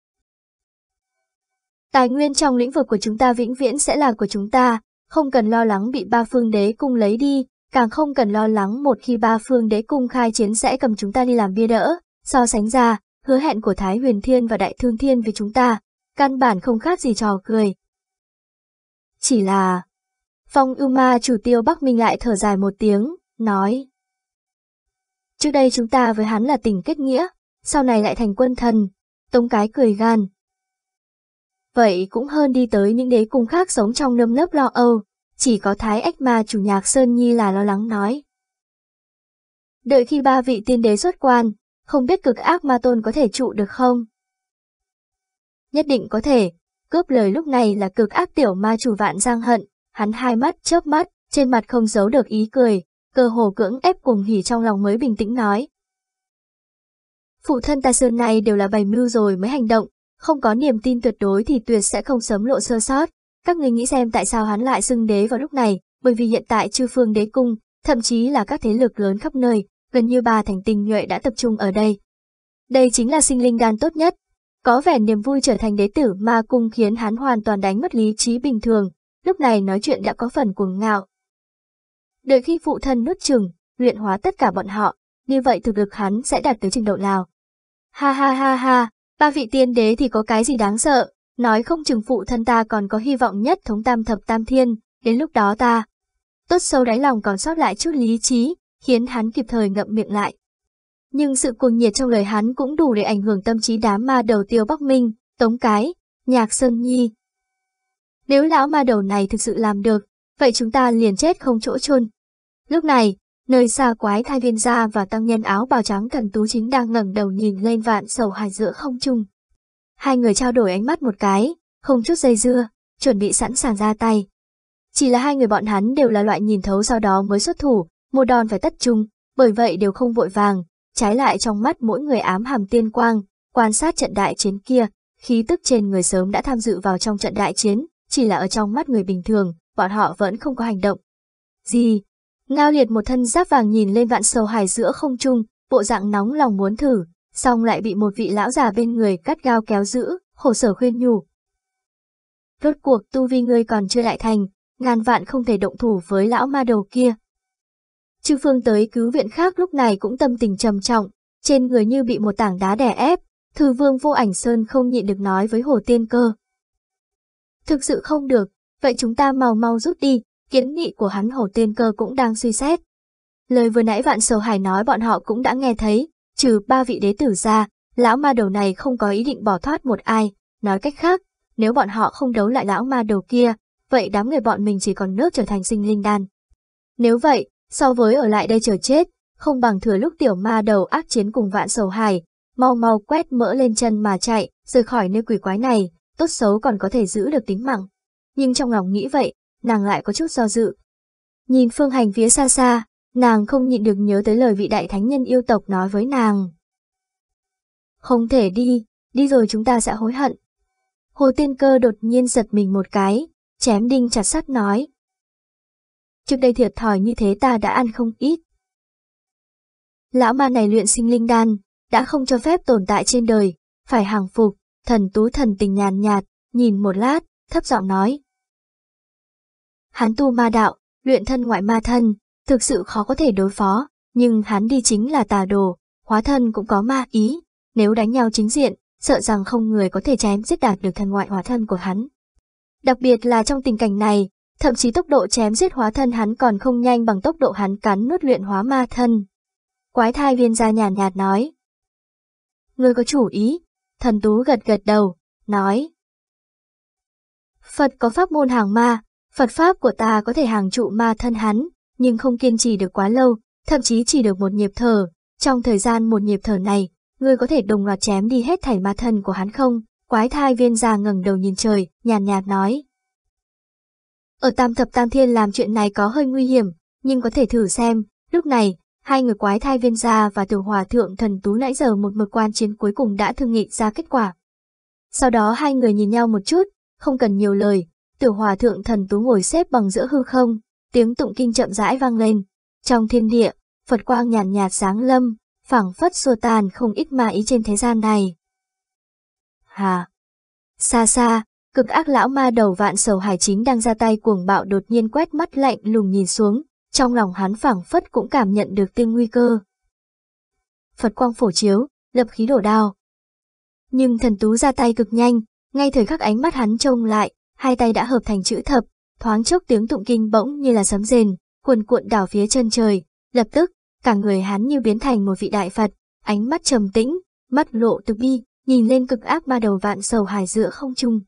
Tài nguyên trong lĩnh vực của chúng ta vĩnh viễn sẽ là của chúng ta, không cần lo lắng bị ba phương đế cung lấy đi, càng không cần lo lắng một khi ba phương đế cung khai chiến sẽ cầm chúng ta đi làm bia đỡ. So sánh ra, hứa hẹn của Thái Huyền Thiên và Đại Thương Thiên với chúng ta, căn bản không khác gì trò cười. Chỉ là... Phong Uma chủ tiêu Bắc Minh lại thở dài một tiếng, nói. Trước đây chúng ta với hắn là tình kết nghĩa, sau này lại thành quân thần, tông cái cười gan. Vậy cũng hơn đi tới những đế cung khác sống trong nơm nớp lo âu, chỉ có thái ếch ma chủ nhạc Sơn Nhi là lo lắng nói. Đợi khi ba vị tiên đế xuất quan, không biết cực ác ma tôn có thể trụ được không? nhất định có thể. Cướp lời lúc này là cực ác tiểu ma chủ vạn giang hận, hắn hai mắt chớp mắt, trên mặt không giấu được ý cười, cơ hồ cưỡng ép cùng hỉ trong lòng mới bình tĩnh nói. Phụ thân ta xưa này đều là bày mưu rồi mới hành động, không có niềm tin tuyệt đối thì tuyệt sẽ không sớm lộ sơ sót. Các người nghĩ xem tại sao hắn lại xưng đế vào lúc này, bởi vì hiện tại chư phương đế cung, thậm chí là các thế lực lớn khắp nơi, gần như ba thành tinh nhuệ đã tập trung ở đây. Đây chính là sinh linh đàn tốt nhất, có vẻ niềm vui trở thành đế tử mà cung khiến hắn hoàn toàn đánh mất lý trí bình thường, lúc này nói chuyện đã có phần cuồng ngạo. Đợi khi phụ thân nuốt chừng, luyện hóa tất cả bọn họ, như vậy thực lực hắn sẽ đạt tới trình độ nào. Ha ha ha ha, ba vị tiên đế thì có cái gì đáng sợ, nói không chừng phụ thân ta còn có hy vọng nhất thống tam thập tam thiên, đến lúc đó ta. Tốt sâu đáy lòng còn sót lại chút lý trí, khiến hắn kịp thời ngậm miệng lại nhưng sự cuồng nhiệt trong lời hắn cũng đủ để ảnh hưởng tâm trí đám ma đầu tiêu Bắc Minh, Tống Cái, Nhạc Sơn Nhi. Nếu lão ma đầu này thực sự làm được, vậy chúng ta liền chết không chỗ chôn. Lúc này, nơi xa quái thai viên gia và tăng nhân áo bào trắng thần tú chính đang ngẩng đầu nhìn lên vạn sầu hải giữa không trung. Hai người trao đổi ánh mắt một cái, không chút dây dưa, chuẩn bị sẵn sàng ra tay. Chỉ là hai người bọn hắn đều là loại nhìn thấu sau đó mới xuất thủ, một đòn phải tất trung, bởi vậy đều không vội vàng, Trái lại trong mắt mỗi người ám hàm tiên quang, quan sát trận đại chiến kia, khí tức trên người sớm đã tham dự vào trong trận đại chiến, chỉ là ở trong mắt người bình thường, bọn họ vẫn không có hành động. Gì? Ngao liệt một thân giáp vàng nhìn lên vạn sầu hải giữa không trung, bộ dạng nóng lòng muốn thử, xong lại bị một vị lão già bên người cắt gao kéo giữ, khổ sở khuyên nhủ. Rốt cuộc tu vi ngươi còn chưa lại thành, ngàn vạn không thể động thủ với lão ma đầu kia chư Phương tới cứu viện khác lúc này cũng tâm tình trầm trọng, trên người như bị một tảng đá đè ép, Thư Vương Vô Ảnh Sơn không nhịn được nói với Hồ Tiên Cơ. Thực sự không được, vậy chúng ta mau mau rút đi, kiến nghị của hắn Hồ Tiên Cơ cũng đang suy xét. Lời vừa nãy Vạn Sầu Hải nói bọn họ cũng đã nghe thấy, trừ ba vị đế tử ra, lão ma đầu này không có ý định bỏ thoát một ai, nói cách khác, nếu bọn họ không đấu lại lão ma đầu kia, vậy đám người bọn mình chỉ còn nước trở thành sinh linh đàn Nếu vậy, So với ở lại đây chờ chết, không bằng thừa lúc tiểu ma đầu ác chiến cùng vạn sầu hài, mau mau quét mỡ lên chân mà chạy, rời khỏi nơi quỷ quái này, tốt xấu còn có thể giữ được tính mạng. Nhưng trong lòng nghĩ vậy, nàng lại có chút do dự. Nhìn phương hành phía xa xa, nàng không nhịn được nhớ tới lời vị đại thánh nhân yêu tộc nói với nàng. Không thể đi, đi rồi chúng ta sẽ hối hận. Hồ Tiên Cơ đột nhiên giật mình một cái, chém đinh chặt sắt nói trước đây thiệt thòi như thế ta đã ăn không ít. Lão ma này luyện sinh linh đan, đã không cho phép tồn tại trên đời, phải hàng phục, thần tú thần tình nhàn nhạt, nhìn một lát, thấp giọng nói. Hắn tu ma đạo, luyện thân ngoại ma thân, thực sự khó có thể đối phó, nhưng hắn đi chính là tà đồ, hóa thân cũng có ma ý, nếu đánh nhau chính diện, sợ rằng không người có thể chém giết đạt được thần ngoại hóa thân của hắn. Đặc biệt là trong tình cảnh này, Thậm chí tốc độ chém giết hóa thân hắn còn không nhanh bằng tốc độ hắn cắn nuốt luyện hóa ma thân. Quái thai viên gia nhàn nhạt nói. Ngươi có chủ ý, thần tú gật gật đầu, nói. Phật có pháp môn hàng ma, Phật pháp của ta có thể hàng trụ ma thân hắn, nhưng không kiên trì được quá lâu, thậm chí chỉ được một nhịp thở. Trong thời gian một nhịp thở này, ngươi có thể đồng loạt chém đi hết thảy ma thân của hắn không? Quái thai viên già ngẩng đầu nhìn trời, nhàn nhạt, nhạt nói. Ở tam thập tam thiên làm chuyện này có hơi nguy hiểm, nhưng có thể thử xem. Lúc này, hai người quái thai viên gia và tiểu hòa thượng thần tú nãy giờ một mực quan chiến cuối cùng đã thương nghị ra kết quả. Sau đó hai người nhìn nhau một chút, không cần nhiều lời, tiểu hòa thượng thần tú ngồi xếp bằng giữa hư không, tiếng tụng kinh chậm rãi vang lên. Trong thiên địa, Phật quang nhàn nhạt, sáng lâm, phảng phất xua tàn không ít ma ý trên thế gian này. Hà! Xa xa, Cực ác lão ma đầu vạn sầu hải chính đang ra tay cuồng bạo đột nhiên quét mắt lạnh lùng nhìn xuống, trong lòng hắn phảng phất cũng cảm nhận được tiên nguy cơ. Phật quang phổ chiếu, lập khí đổ đao. Nhưng thần tú ra tay cực nhanh, ngay thời khắc ánh mắt hắn trông lại, hai tay đã hợp thành chữ thập, thoáng chốc tiếng tụng kinh bỗng như là sấm rền, cuồn cuộn đảo phía chân trời, lập tức, cả người hắn như biến thành một vị đại Phật, ánh mắt trầm tĩnh, mắt lộ từ bi, nhìn lên cực ác ma đầu vạn sầu hải giữa không trung.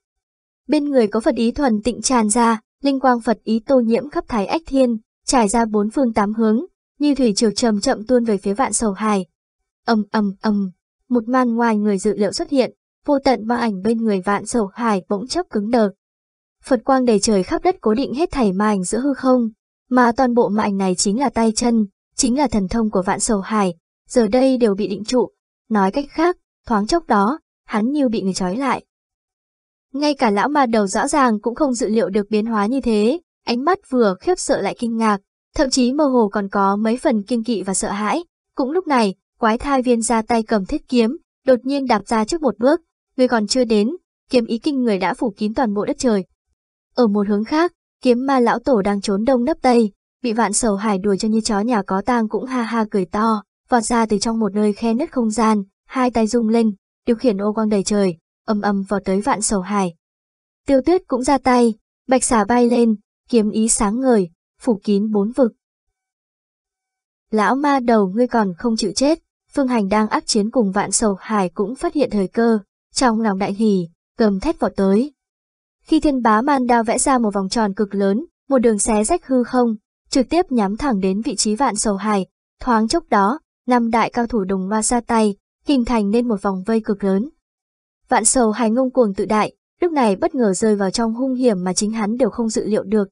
Bên người có Phật ý thuần tịnh tràn ra, linh quang Phật ý tô nhiễm khắp thái ách thiên, trải ra bốn phương tám hướng, như thủy triều trầm chậm tuôn về phía vạn sầu hải. Ầm ầm ầm, một màn ngoài người dự liệu xuất hiện, vô tận ma ảnh bên người vạn sầu hải bỗng chốc cứng đờ. Phật quang đầy trời khắp đất cố định hết thảy ma ảnh giữa hư không, mà toàn bộ ma ảnh này chính là tay chân, chính là thần thông của vạn sầu hải, giờ đây đều bị định trụ. Nói cách khác, thoáng chốc đó, hắn như bị người trói lại, ngay cả lão ma đầu rõ ràng cũng không dự liệu được biến hóa như thế, ánh mắt vừa khiếp sợ lại kinh ngạc, thậm chí mơ hồ còn có mấy phần kinh kỵ và sợ hãi. Cũng lúc này, quái thai viên ra tay cầm thiết kiếm, đột nhiên đạp ra trước một bước, người còn chưa đến, kiếm ý kinh người đã phủ kín toàn bộ đất trời. Ở một hướng khác, kiếm ma lão tổ đang trốn đông nấp tây, bị vạn sầu hải đuổi cho như chó nhà có tang cũng ha ha cười to, vọt ra từ trong một nơi khe nứt không gian, hai tay rung lên, điều khiển ô quang đầy trời, âm âm vào tới vạn sầu hải. Tiêu tuyết cũng ra tay, bạch xà bay lên, kiếm ý sáng ngời, phủ kín bốn vực. Lão ma đầu ngươi còn không chịu chết, phương hành đang ác chiến cùng vạn sầu hải cũng phát hiện thời cơ, trong lòng đại hỉ, cầm thét vọt tới. Khi thiên bá man đao vẽ ra một vòng tròn cực lớn, một đường xé rách hư không, trực tiếp nhắm thẳng đến vị trí vạn sầu hải, thoáng chốc đó, năm đại cao thủ đồng ma ra tay, hình thành nên một vòng vây cực lớn. Vạn sầu hài ngông cuồng tự đại, lúc này bất ngờ rơi vào trong hung hiểm mà chính hắn đều không dự liệu được,